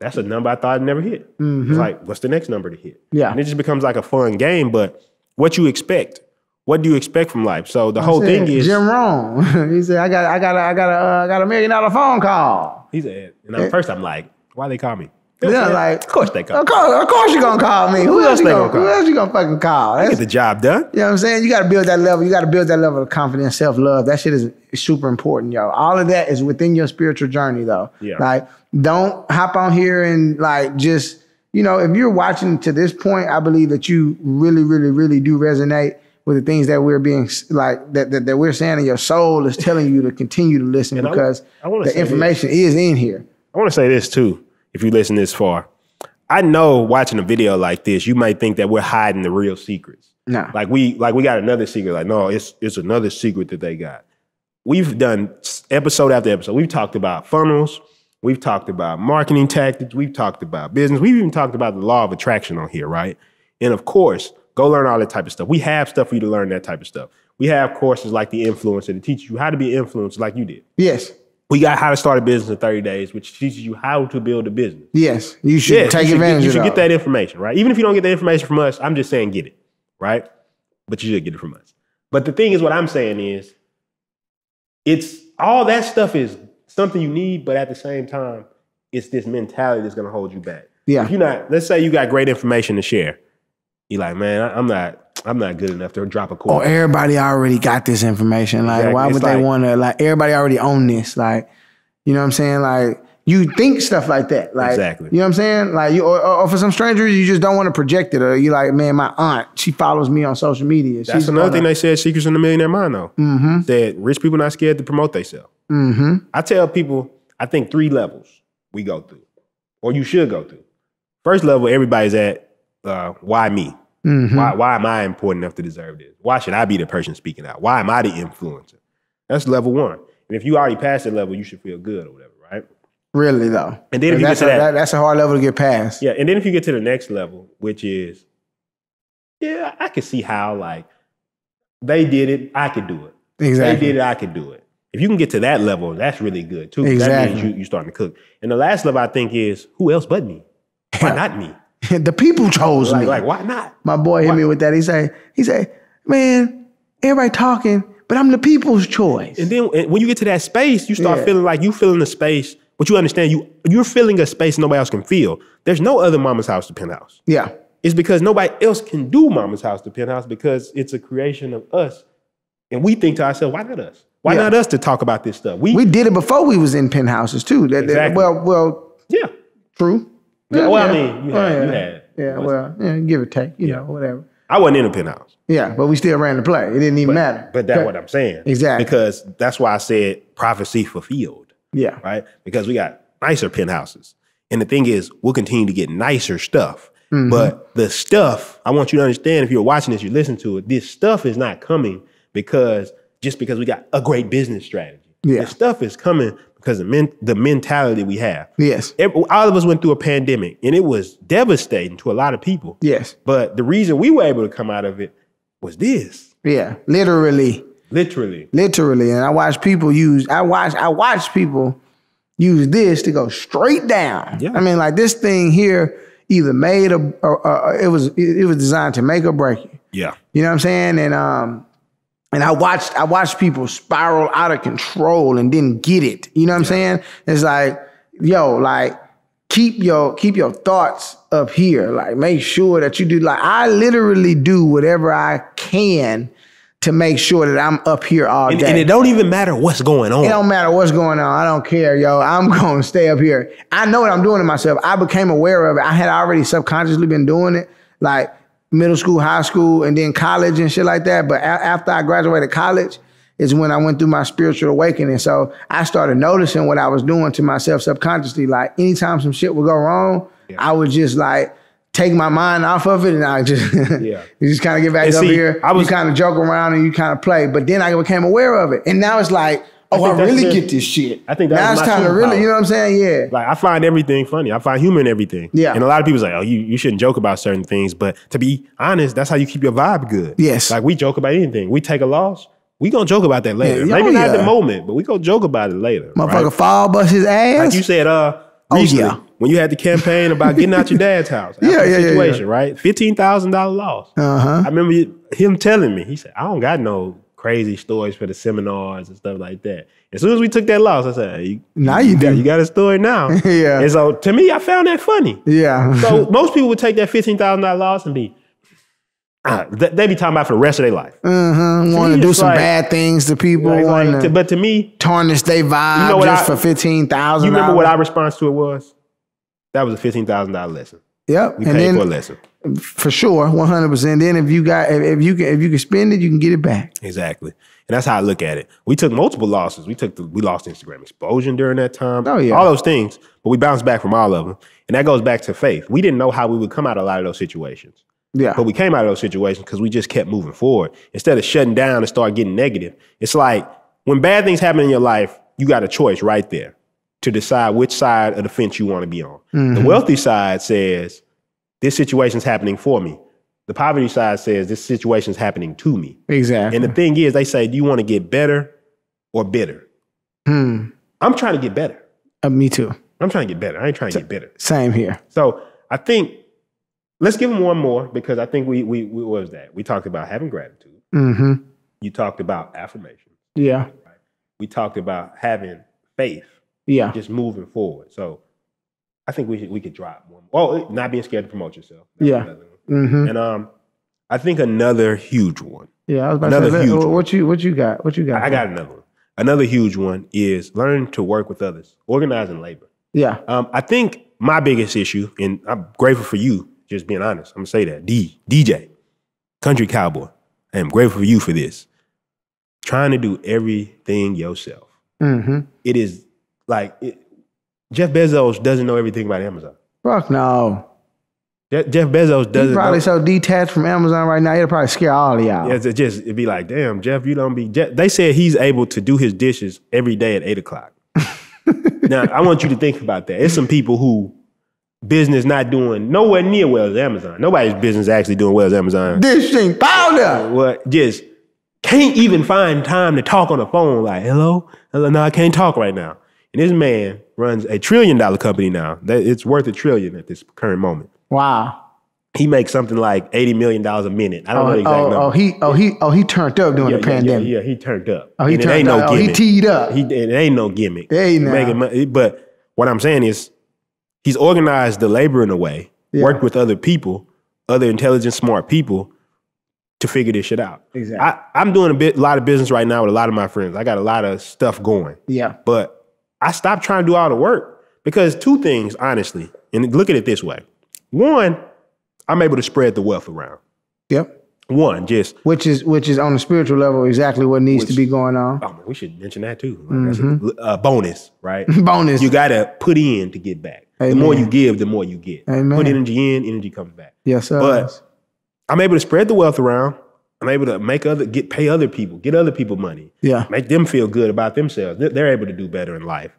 that's a number I thought I'd never hit. Mm -hmm. It's mm-hmm. like, what's the next number to hit? Yeah. And it just becomes like a fun game, but what you expect what do you expect from life? So the I whole said, thing is Jim Rome. *laughs* he said, I got I got a, I got a, uh, I got a million dollar phone call. He said, and at first I'm like, why they call me? Yeah, like of course they call. Of course, of course you're gonna call me. Who, who else, else you gonna, call? Who else you gonna fucking call? That's, get the job done. You know what I'm saying? You gotta build that level. You gotta build that level of confidence, self love. That shit is super important, yo. All of that is within your spiritual journey, though. Yeah. Like, don't hop on here and like just you know, if you're watching to this point, I believe that you really, really, really do resonate with the things that we're being like that, that, that we're saying and your soul is telling you to continue to listen and because I, I the information this. is in here. I want to say this too, if you listen this far. I know watching a video like this, you might think that we're hiding the real secrets. No. Like we like we got another secret. Like, no, it's it's another secret that they got. We've done episode after episode. We've talked about funnels. We've talked about marketing tactics. We've talked about business. We've even talked about the law of attraction on here, right? And of course, Go learn all that type of stuff. We have stuff for you to learn that type of stuff. We have courses like the influencer that teaches you how to be influenced, like you did. Yes. We got how to start a business in 30 days, which teaches you how to build a business. Yes. You should yes, take you should, advantage You should get that information, right? Even if you don't get the information from us, I'm just saying get it, right? But you should get it from us. But the thing is, what I'm saying is, it's all that stuff is something you need, but at the same time, it's this mentality that's going to hold you back. Yeah. If you're not, let's say you got great information to share, you like, man, I, am not. I'm not good enough to drop a quote. Oh, everybody already got this information. Like, exactly. why would it's they like, want to? Like, everybody already own this. Like, you know what I'm saying? Like, you think stuff like that. Like, exactly. You know what I'm saying? Like, you, or, or for some strangers, you just don't want to project it. Or you like, man, my aunt, she follows me on social media. That's She's another gonna... thing they said. Secrets in the Millionaire Mind, though. Mm-hmm. That rich people not scared to promote themselves. Mm-hmm. I tell people, I think three levels we go through, or you should go through. First level, everybody's at uh, why me. Mm-hmm. Why, why am I important enough to deserve this? Why should I be the person speaking out? Why am I the influencer? That's level one. And if you already passed that level, you should feel good or whatever, right? Really though. And then if you get to a, that, that's a hard level to get past. Yeah, and then if you get to the next level, which is, yeah, I can see how like they did it, I could do it. Exactly. They did it, I could do it. If you can get to that level, that's really good too. Exactly. That means you you starting to cook. And the last level I think is who else but me? Why *laughs* not me? *laughs* the people chose like, me. Like, why not? My boy hit me with that. He said, he said, man, everybody talking, but I'm the people's choice. And then and when you get to that space, you start yeah. feeling like you filling the space, but you understand you you're filling a space nobody else can feel. There's no other mama's house to penthouse. Yeah. It's because nobody else can do mama's house to penthouse because it's a creation of us. And we think to ourselves, why not us? Why yeah. not us to talk about this stuff? We we did it before we was in penthouses too. That, exactly. That, well, well, yeah, true. Yeah, well, yeah. I mean, you had, yeah. you had. Yeah, well, yeah, give or take, you know, whatever. I wasn't in the penthouse. Yeah, but we still ran the play. It didn't even but, matter. But that's what I'm saying. Exactly. Because that's why I said prophecy fulfilled. Yeah. Right? Because we got nicer penthouses. And the thing is, we'll continue to get nicer stuff. Mm-hmm. But the stuff, I want you to understand if you're watching this, you listen to it, this stuff is not coming because just because we got a great business strategy. Yeah. The stuff is coming because the men, the mentality we have. Yes. all of us went through a pandemic and it was devastating to a lot of people. Yes. But the reason we were able to come out of it was this. Yeah, literally. Literally. Literally. And I watch people use I watch I watch people use this to go straight down. Yeah. I mean like this thing here either made a or, or, or it was it was designed to make or break you. Yeah. You know what I'm saying? And um and I watched I watched people spiral out of control and didn't get it. You know what I'm saying? It's like, yo, like keep your keep your thoughts up here. Like make sure that you do like I literally do whatever I can to make sure that I'm up here all and, day. And it don't even matter what's going on. It don't matter what's going on. I don't care, yo. I'm *laughs* gonna stay up here. I know what I'm doing to myself. I became aware of it. I had already subconsciously been doing it. Like middle school, high school, and then college and shit like that. But a- after I graduated college, is when I went through my spiritual awakening. So I started noticing what I was doing to myself subconsciously. Like anytime some shit would go wrong, yeah. I would just like take my mind off of it and I just *laughs* yeah. just kind of get back and up see, here. I was kind of joke around and you kind of play. But then I became aware of it. And now it's like, Oh, I oh, I really the, get this shit. I think now it's time to really, you know what I'm saying? Yeah. Like I find everything funny. I find humor in everything. Yeah. And a lot of people's like, oh, you, you shouldn't joke about certain things, but to be honest, that's how you keep your vibe good. Yes. Like we joke about anything. We take a loss. We gonna joke about that later. Yeah, Maybe oh, yeah. not the moment, but we gonna joke about it later. Motherfucker right? fall bust his ass. Like you said, uh, oh, recently, oh, yeah. when you had the campaign about getting out your dad's *laughs* house. yeah, yeah, situation, yeah, yeah. right? Fifteen thousand dollar loss. Uh huh. I remember him telling me. He said, "I don't got no crazy stories for the seminars and stuff like that. As soon as we took that loss, I said, hey, "Now you, you got, you got a story now." *laughs* yeah. And so to me, I found that funny. Yeah. so *laughs* most people would take that fifteen thousand dollar loss and be. Uh, they be talking about for the rest of their life. Mm-hmm. Want to do some like, bad things to people. like, to, but to me, tarnish their vibe you know just I, for fifteen thousand. You remember what our response to it was? That was a fifteen thousand dollar lesson. Yep. We and paid then, for a lesson for sure, one hundred percent. Then if you got if, you can if you can spend it, you can get it back. Exactly, and that's how I look at it. We took multiple losses. We took the, we lost Instagram explosion during that time. Oh yeah, all those things, but we bounced back from all of them, and that goes back to faith. We didn't know how we would come out of a lot of those situations. Yeah, but we came out of those situations because we just kept moving forward instead of shutting down and start getting negative. It's like when bad things happen in your life, you got a choice right there to decide which side of the fence you want to be on. Mm-hmm. The wealthy side says this situation's happening for me. The poverty side says this situation's happening to me. Exactly. And the thing is, they say, do you want to get better or bitter? Hmm. I'm trying to get better. Uh, me too. I'm trying to get better. I ain't trying to S get bitter. Same here. So I think let's give them one more because I think we we, we what was that? We talked about having gratitude. Mm -hmm. You talked about affirmation. Yeah. Right? We talked about having faith. Yeah. Just moving forward. So I think we should, we could drop one. Well, not being scared to promote yourself. That's yeah. Mm-hmm. And um, I think another huge one. Yeah, I was about another to say, huge. What, what you what you got? What you got? I got another one. Another huge one is learn to work with others, organizing labor. Yeah. Um, I think my biggest issue, and I'm grateful for you, just being honest. I'm gonna say that. D DJ, country cowboy. I am grateful for you for this. Trying to do everything yourself. Mm-hmm. It is like it, Jeff Bezos doesn't know everything about Amazon. Fuck no. Jeff Bezos doesn't. He's probably know. so detached from Amazon right now. It'll probably scare all of y'all. Yeah, it just it'd be like, damn, Jeff, you don't be. Jeff. They said he's able to do his dishes every day at eight o'clock. *laughs* now I want you to think about that. There's some people who business not doing nowhere near well as Amazon. Nobody's business actually doing well as Amazon. This thing powder. What? Just can't even find time to talk on the phone. Like, hello, hello. No, I can't talk right now. And this man runs a trillion dollar company now. It's worth a trillion at this current moment. Wow. He makes something like eighty million dollars a minute. I don't oh, know the exact oh, number. Oh, he, oh, he, oh, he turned up during yeah, the yeah, pandemic. Yeah, yeah, he turned up. Oh, he and turned ain't up. No gimmick. Oh, he teed up. He, it ain't no gimmick. They ain't money, But what I'm saying is, he's organized the labor in a way, yeah. worked with other people, other intelligent, smart people, to figure this shit out. Exactly. I, I'm doing a bit, a lot of business right now with a lot of my friends. I got a lot of stuff going. Yeah. But I stopped trying to do all the work because two things, honestly, and look at it this way. One, I'm able to spread the wealth around. Yep. One, just which is which is on a spiritual level exactly what needs which, to be going on. Oh, man, we should mention that too. Like mm-hmm. a, uh, bonus, right? *laughs* bonus. You gotta put in to get back. Amen. The more you give, the more you get. Amen. Put energy in, energy comes back. Yes, sir. But I'm able to spread the wealth around. I'm able to make other get pay other people, get other people money. Yeah. Make them feel good about themselves. They're able to do better in life.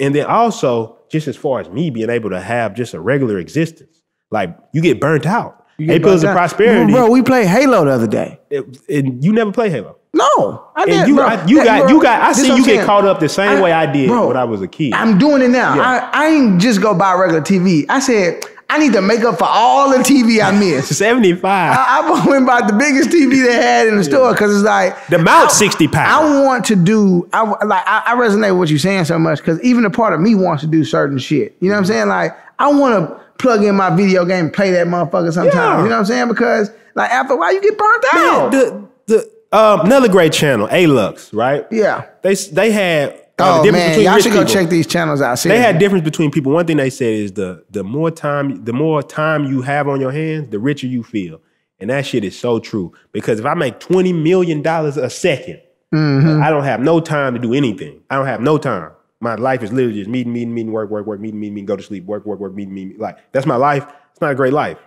And then also, just as far as me being able to have just a regular existence, like you get burnt out. You get a of prosperity. Bro, we played Halo the other day. It, and you never play Halo. No, I did. you, bro. you got, you got. I see you get saying. caught up the same I, way I did bro, when I was a kid. I'm doing it now. Yeah. I, I just go buy regular TV. I said I need to make up for all the TV I missed. *laughs* 75. I, I went by the biggest TV they had in the store because it's like the mount I, 60 pounds. I want to do. I like. I, I resonate with what you're saying so much because even a part of me wants to do certain shit. You know what I'm saying? Like I want to plug in my video game, play that motherfucker sometimes. Yeah. You know what I'm saying? Because like after a while you get burnt out. Man, the the um, another great channel, A Lux, right? Yeah. They they had uh, oh man, y'all should go people, check these channels out. Seriously. They had difference between people. One thing they said is the the more time the more time you have on your hands, the richer you feel, and that shit is so true. Because if I make twenty million dollars a 2nd mm-hmm. I don't have no time to do anything. I don't have no time. My life is literally just meeting, meeting, meeting, work, work, work, meeting, meeting, meeting, go to sleep, work, work, work, meeting, meeting. Like that's my life. It's not a great life.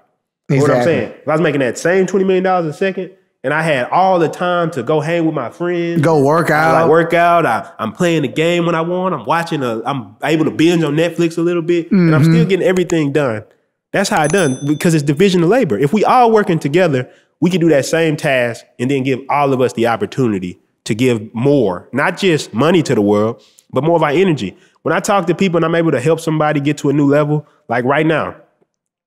Exactly. You know what I'm saying? If I was making that same twenty million dollars a second, and I had all the time to go hang with my friends, go work out, I work out. I, am playing the game when I want. I'm watching. A, I'm able to binge on Netflix a little bit, mm-hmm. and I'm mm-hmm. still getting everything done. That's how I done because it's division of labor. If we all working together, we can do that same task and then give all of us the opportunity to give more, not just money to the world, but more of our energy. When I talk to people and I'm able to help somebody get to a new level, like right now,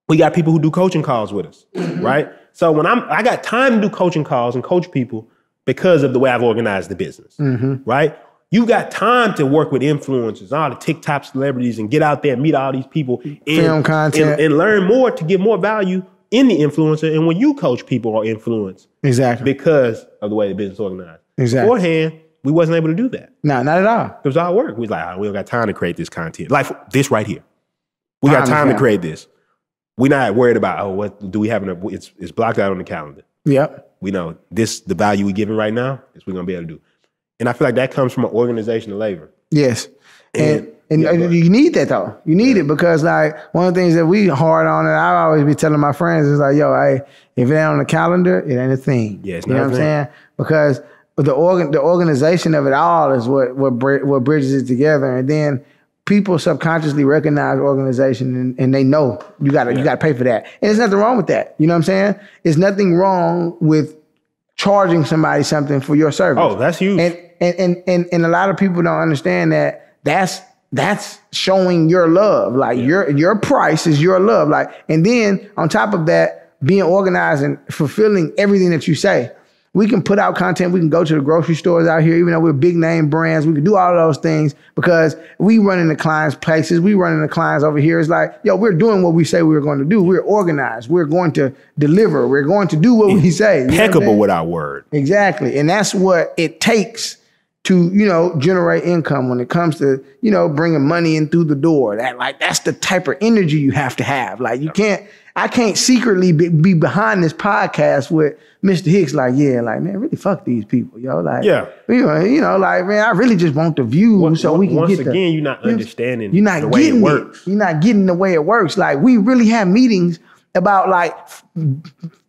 we got people who do coaching calls with us, right? So when I'm, I got time to do coaching calls and coach people because of the way I've organized the business, mm-hmm. right? You've got time to work with influencers, all the TikTok celebrities, and get out there and meet all these people, and, film content, and, and learn more to give more value in the influencer. And when you coach people or influence, exactly because of the way the business organized. Exactly. Beforehand, we wasn't able to do that. No, not at all. It was all work. We was like, oh, we don't got time to create this content. Like this right here. We time got time to create this we're not worried about oh what do we have in a, it's it's blocked out on the calendar. Yeah. We know this the value we're giving right now is we're gonna be able to do. And I feel like that comes from an organization of labor. Yes. And and, and yeah, you need that though. You need yeah. it because like one of the things that we hard on and I always be telling my friends is like, yo, I if it ain't on the calendar, it ain't a thing. Yeah, you know what I'm saying? Because the organ the organization of it all is what what what bridges it together. And then people subconsciously recognize organization and, and they know you gotta yeah. you gotta pay for that. And there's nothing wrong with that. You know what I'm saying? There's nothing wrong with charging somebody something for your service. Oh, that's huge. And and and and, and a lot of people don't understand that that's that's showing your love. Like yeah. your your price is your love. Like and then on top of that, being organized and fulfilling everything that you say. We can put out content. We can go to the grocery stores out here, even though we're big name brands. We can do all of those things because we run into clients' places. We run into clients over here. It's like, yo, we're doing what we say we are going to do. We're organized. We're going to deliver. We're going to do what we say. Impeccable I mean? with our word. Exactly. And that's what it takes to, you know, generate income when it comes to, you know, bringing money in through the door. That like, that's the type of energy you have to have. Like you can't, I can't secretly be, be behind this podcast with Mr. Hicks, like, yeah, like, man, really fuck these people, yo. Like, yeah. You know, you know like, man, I really just want the view once, so we can once get Once again, the, you're not understanding you're not the way getting it works. It. You're not getting the way it works. Like, we really have meetings about, like,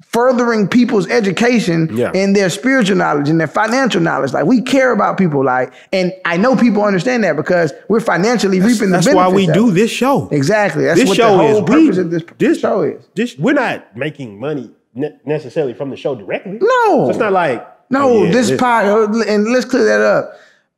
furthering people's education yeah. and their spiritual knowledge and their financial knowledge. Like we care about people. Like, and I know people understand that because we're financially that's, reaping the that's benefits. That's why we do this show. Exactly. That's this what show the whole is. purpose we, of this, this show is. This we're not making money ne- necessarily from the show directly. No, so it's not like no. Oh yeah, this, this pod uh, and let's clear that up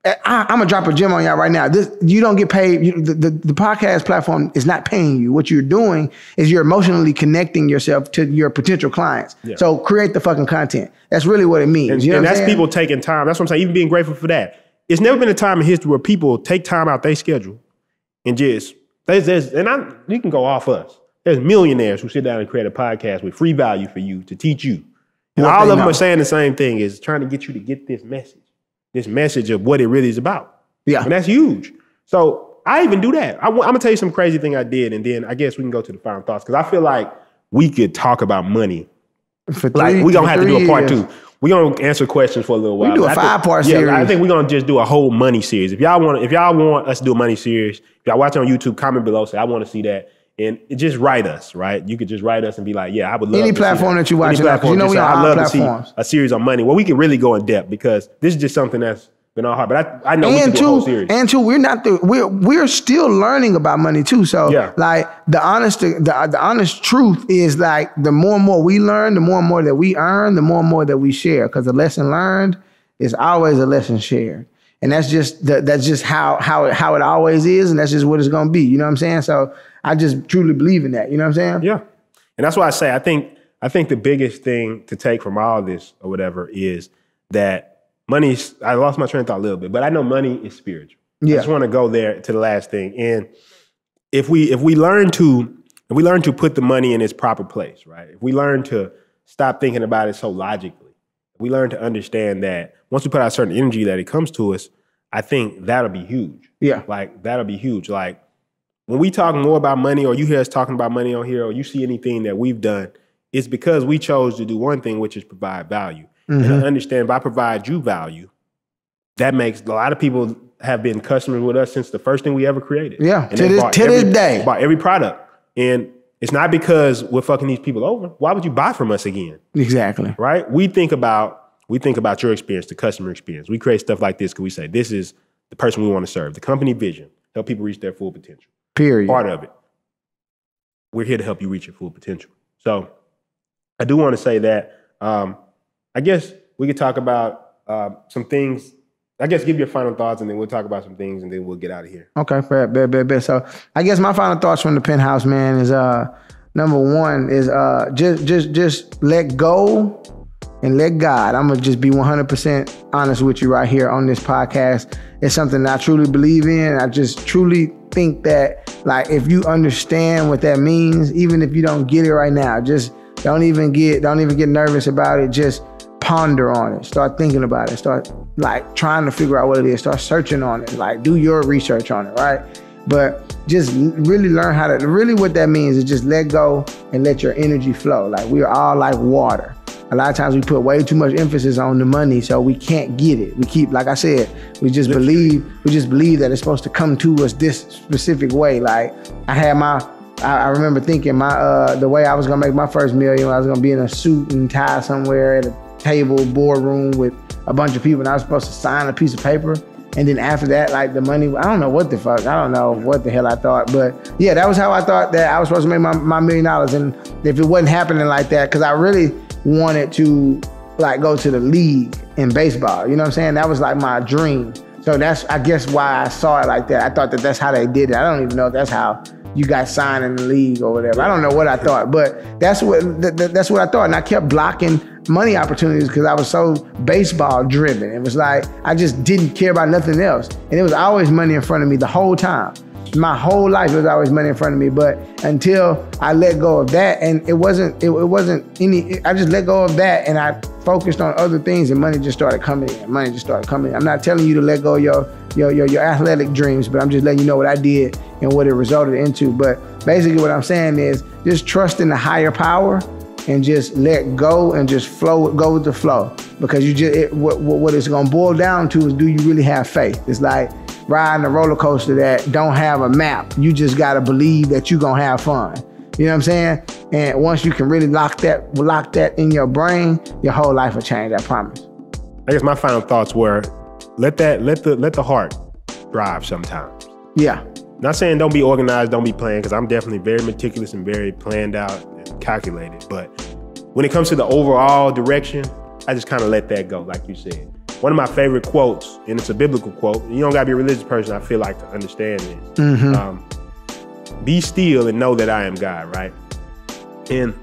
I, am gonna drop a gem on y'all right now. This you don't get paid. You, the, the, the podcast platform is not paying you. What you're doing is you're emotionally connecting yourself to your potential clients. Yeah. So create the fucking content. That's really what it means. And, you know and that's saying? people taking time. That's what I'm saying. Even being grateful for that. It's never been a time in history where people take time out their schedule and just there's, there's and I you can go off us. There's millionaires who sit down and create a podcast with free value for you to teach you. And what all of know. them are saying the same thing: is trying to get you to get this message this message of what it really is about. Yeah. And that's huge. So I even do that. I, am gonna tell you some crazy thing I did, and then I guess we can go to the final thoughts because I feel like we could talk about money. For three, like we gonna have to do a part two. We gonna answer questions for a little while. We do a five part yeah, I think we're gonna just do a whole money series. If y'all want, if y'all want us to do a money series, if y'all watch on YouTube, comment below. Say I want to see that and just write us, right? You could just write us and be like, yeah, I would love any platform that, that you watch. Any platform, you know, we say, I love platforms. see a series on money. Well, we can really go in depth because this is just something that's been on hard. But I, I know and we two, series. And two, we're not the we're we're still learning about money too. So yeah. like the honest the, the honest truth is like the more and more we learn, the more and more that we earn, the more and more that we share. Because the lesson learned is always a lesson shared and that's just the, that's just how how how it always is, and that's just what it's gonna be. You know what I'm saying? So I just truly believe in that. You know what I'm saying? Yeah, and that's why I say I think I think the biggest thing to take from all this or whatever is that money. Is, I lost my train of thought a little bit, but I know money is spiritual. Yeah, I just want to go there to the last thing, and if we if we learn to if we learn to put the money in its proper place, right? If we learn to stop thinking about it so logically we learn to understand that once we put out certain energy that it comes to us, I think that'll be huge. Yeah. Like that'll be huge. Like when we talk more about money or you hear us talking about money on here or you see anything that we've done, it's because we chose to do one thing, which is provide value. Mm-hmm. And I understand if I provide you value, that makes a lot of people have been customers with us since the first thing we ever created. Yeah. And to this, to every, this day. Bought every product. And it's not because we're fucking these people over. Why would you buy from us again? Exactly. Right? We think about we think about your experience, the customer experience. We create stuff like this because we say this is the person we want to serve, the company vision, help people reach their full potential. Period. Part of it. We're here to help you reach your full potential. So I do want to say that um, I guess we could talk about uh, some things I guess give your final thoughts and then we'll talk about some things and then we'll get out of here. Okay, bet, bet, bet, So I guess my final thoughts from the penthouse, man, is uh number one is uh just just just let go and let God. I'm gonna just be 100% honest with you right here on this podcast. It's something I truly believe in. I just truly think that like if you understand what that means, even if you don't get it right now, just don't even get don't even get nervous about it. Just ponder on it. Start thinking about it. Start like trying to figure out what it is. Start searching on it. Like do your research on it, right? But just really learn how to really what that means is just let go and let your energy flow. Like we're all like water. A lot of times we put way too much emphasis on the money, so we can't get it. We keep, like I said, we just believe we just believe that it's supposed to come to us this specific way. Like I had my I, remember thinking my uh, the way I was gonna make my first million, I was gonna be in a suit and tie somewhere at a table boardroom with a bunch of people and I was supposed to sign a piece of paper. And then after that, like the money, I don't know what the fuck, I don't know what the hell I thought. But yeah, that was how I thought that I was supposed to make my, my million dollars. And if it wasn't happening like that, because I really wanted to like go to the league in baseball, you know what I'm saying? That was like my dream. So that's, I guess, why I saw it like that. I thought that that's how they did it. I don't even know if that's how you got signed in the league or whatever. I don't know what I thought, but that's what th- th- that's what I thought, and I kept blocking money opportunities because I was so baseball driven. It was like I just didn't care about nothing else. And it was always money in front of me the whole time. My whole life was always money in front of me. But until I let go of that, and it wasn't, it, it wasn't any. I just let go of that, and I focused on other things, and money just started coming in. Money just started coming. In. I'm not telling you to let go your your, your, your athletic dreams, but I'm just letting you know what I did and what it resulted into. But basically, what I'm saying is just trust in the higher power and just let go and just flow go with the flow because you just it, what, what it's going to boil down to is do you really have faith it's like riding a roller coaster that don't have a map you just got to believe that you're going to have fun you know what i'm saying and once you can really lock that lock that in your brain your whole life will change i promise i guess my final thoughts were let that let the let the heart drive sometimes yeah not saying don't be organized, don't be planned, because I'm definitely very meticulous and very planned out and calculated. But when it comes to the overall direction, I just kind of let that go, like you said. One of my favorite quotes, and it's a biblical quote. You don't gotta be a religious person. I feel like to understand this. Mm-hmm. Um, be still and know that I am God. Right. And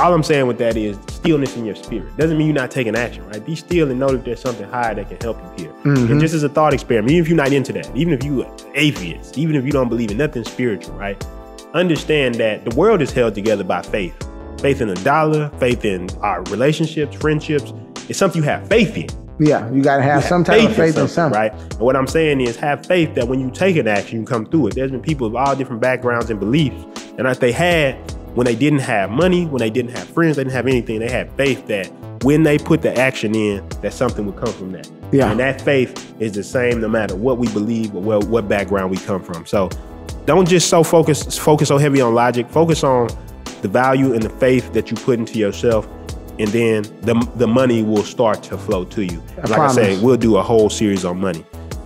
all I'm saying with that is stillness in your spirit. Doesn't mean you're not taking action, right? Be still and know that there's something higher that can help you here. Mm-hmm. And just as a thought experiment, even if you're not into that, even if you are atheist, even if you don't believe in nothing spiritual, right? Understand that the world is held together by faith. Faith in the dollar, faith in our relationships, friendships. It's something you have faith in. Yeah, you gotta have you some type faith of faith in something, in something, right? And what I'm saying is, have faith that when you take an action, you come through it. There's been people of all different backgrounds and beliefs, and if they had when they didn't have money, when they didn't have friends, they didn't have anything. They had faith that when they put the action in, that something would come from that. Yeah. And that faith is the same no matter what we believe or what, what background we come from. So don't just so focus focus so heavy on logic. Focus on the value and the faith that you put into yourself and then the, the money will start to flow to you. I like promise. I say, we'll do a whole series on money.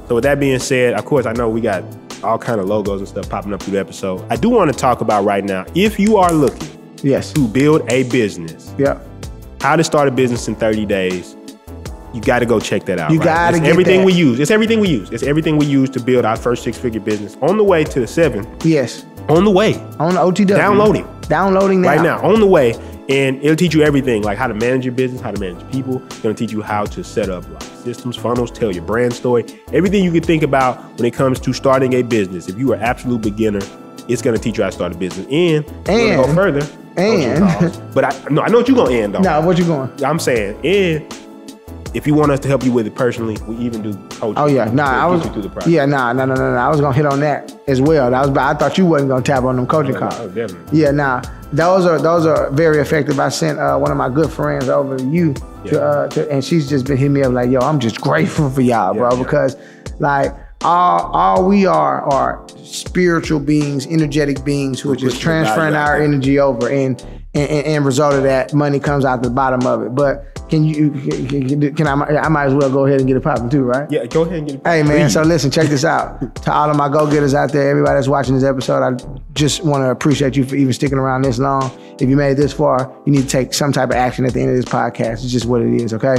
So with that being said, of course, I know we got all kind of logos and stuff popping up through the episode. I do want to talk about right now, if you are looking yes. to build a business, yeah. how to start a business in 30 days, you got to go check that out. You right? got to everything that. we use. It's everything we use. It's everything we use to build our first six figure business on the way to the seven. Yes. On the way. On the OTW. Downloading. Downloading now. Right now. On the way. And it'll teach you everything, like how to manage your business, how to manage people. It's gonna teach you how to set up like systems, funnels, tell your brand story, everything you can think about when it comes to starting a business. If you are an absolute beginner, it's gonna teach you how to start a business. And, and go further. And but I no, I know what you're gonna end on. Nah, what you going? I'm saying and if you want us to help you with it personally, we even do coaching. Oh yeah, nah, I was you the process. Yeah, nah, nah, nah, nah, nah. I was gonna hit on that as well. That was, I thought you wasn't gonna tap on them coaching oh, calls. Oh, definitely. Yeah, nah, those are those are very effective. I sent uh, one of my good friends over to you, yeah. to, uh, to, and she's just been hitting me up like, yo, I'm just grateful for y'all, yeah, bro, yeah. because like all all we are are spiritual beings, energetic beings who are just transferring our energy over and and, and, and result of that, money comes out the bottom of it. But can you can, can, I? I might as well go ahead and get it popping too, right? Yeah, go ahead and get it. Hey man, Please. so listen, check this out. *laughs* to all of my go getters out there, everybody that's watching this episode, I just want to appreciate you for even sticking around this long. If you made it this far, you need to take some type of action at the end of this podcast. It's just what it is, okay?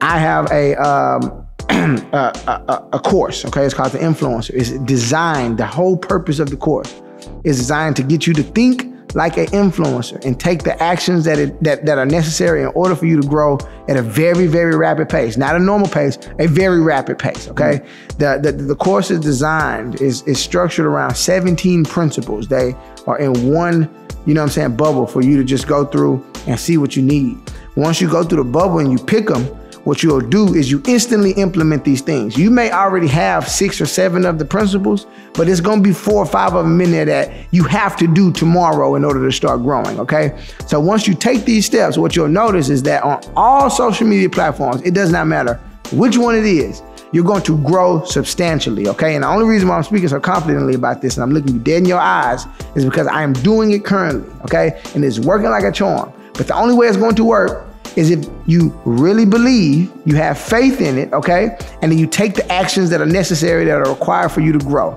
I have a. Um, *clears throat* a, a, a course, okay? It's called the Influencer. It's designed, the whole purpose of the course is designed to get you to think like an influencer and take the actions that, it, that, that are necessary in order for you to grow at a very, very rapid pace. Not a normal pace, a very rapid pace, okay? Mm-hmm. The, the, the course is designed, is, is structured around 17 principles. They are in one, you know what I'm saying, bubble for you to just go through and see what you need. Once you go through the bubble and you pick them, what you'll do is you instantly implement these things. You may already have six or seven of the principles, but it's gonna be four or five of them in there that you have to do tomorrow in order to start growing, okay? So once you take these steps, what you'll notice is that on all social media platforms, it does not matter which one it is, you're going to grow substantially, okay? And the only reason why I'm speaking so confidently about this and I'm looking you dead in your eyes is because I am doing it currently, okay? And it's working like a charm. But the only way it's going to work is if you really believe, you have faith in it, okay? And then you take the actions that are necessary, that are required for you to grow.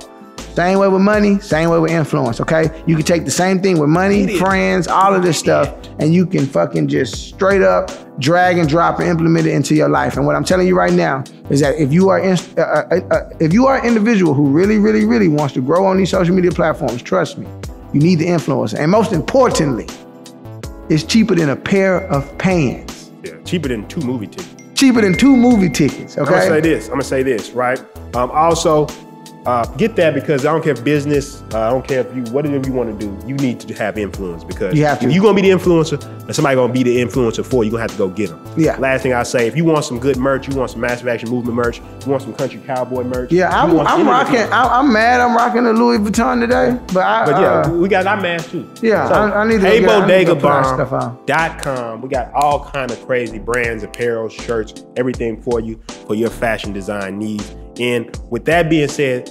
Same way with money, same way with influence, okay? You can take the same thing with money, friends, all of this stuff, and you can fucking just straight up drag and drop and implement it into your life. And what I'm telling you right now is that if you are in, uh, uh, uh, uh if you are an individual who really, really, really wants to grow on these social media platforms, trust me, you need the influence. And most importantly, is cheaper than a pair of pants. Yeah, cheaper than two movie tickets. Cheaper than two movie tickets. Okay. I'm gonna say this. I'm gonna say this, right? Um, also, uh, get that because I don't care if business, uh, I don't care if you, whatever you want to do, you need to have influence because you have to. you're going to be the influencer and somebody going to be the influencer for you, you're going to have to go get them. Yeah. Last thing I say, if you want some good merch, you want some Massive Action Movement merch, you want some Country Cowboy merch. Yeah, I'm, I'm rocking, I'm, mad I'm rocking the Louis Vuitton today, but I, But yeah, uh, we got our man too. Yeah, so, I, I need to hey, .com. We got all kind of crazy brands, apparel, shirts, everything for you, for your fashion design needs. And with that being said,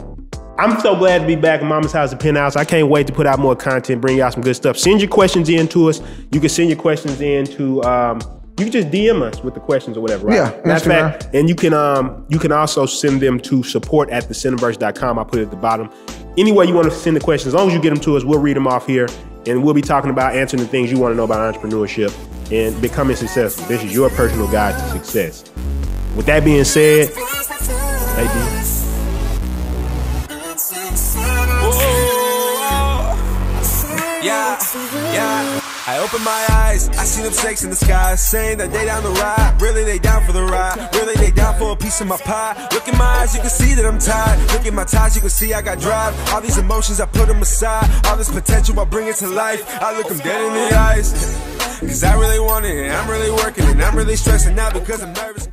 I'm so glad to be back at Mama's House and Penthouse. I can't wait to put out more content, bring y'all some good stuff. Send your questions in to us. You can send your questions in to um, you can just DM us with the questions or whatever, right? Yeah. Matter fact, and you can um you can also send them to support at the cineverse.com. I put it at the bottom. Any way you want to send the questions, as long as you get them to us, we'll read them off here and we'll be talking about answering the things you want to know about entrepreneurship and becoming successful. This is your personal guide to success. With that being said, yeah, yeah. I open my eyes, I see them snakes in the sky Saying that they down the ride, really they down for the ride Really they down for a piece of my pie Look in my eyes, you can see that I'm tired Look at my ties, you can see I got drive All these emotions, I put them aside All this potential, I bring it to life I look them dead in the eyes Cause I really want it, and I'm really working And I'm really stressing out because I'm nervous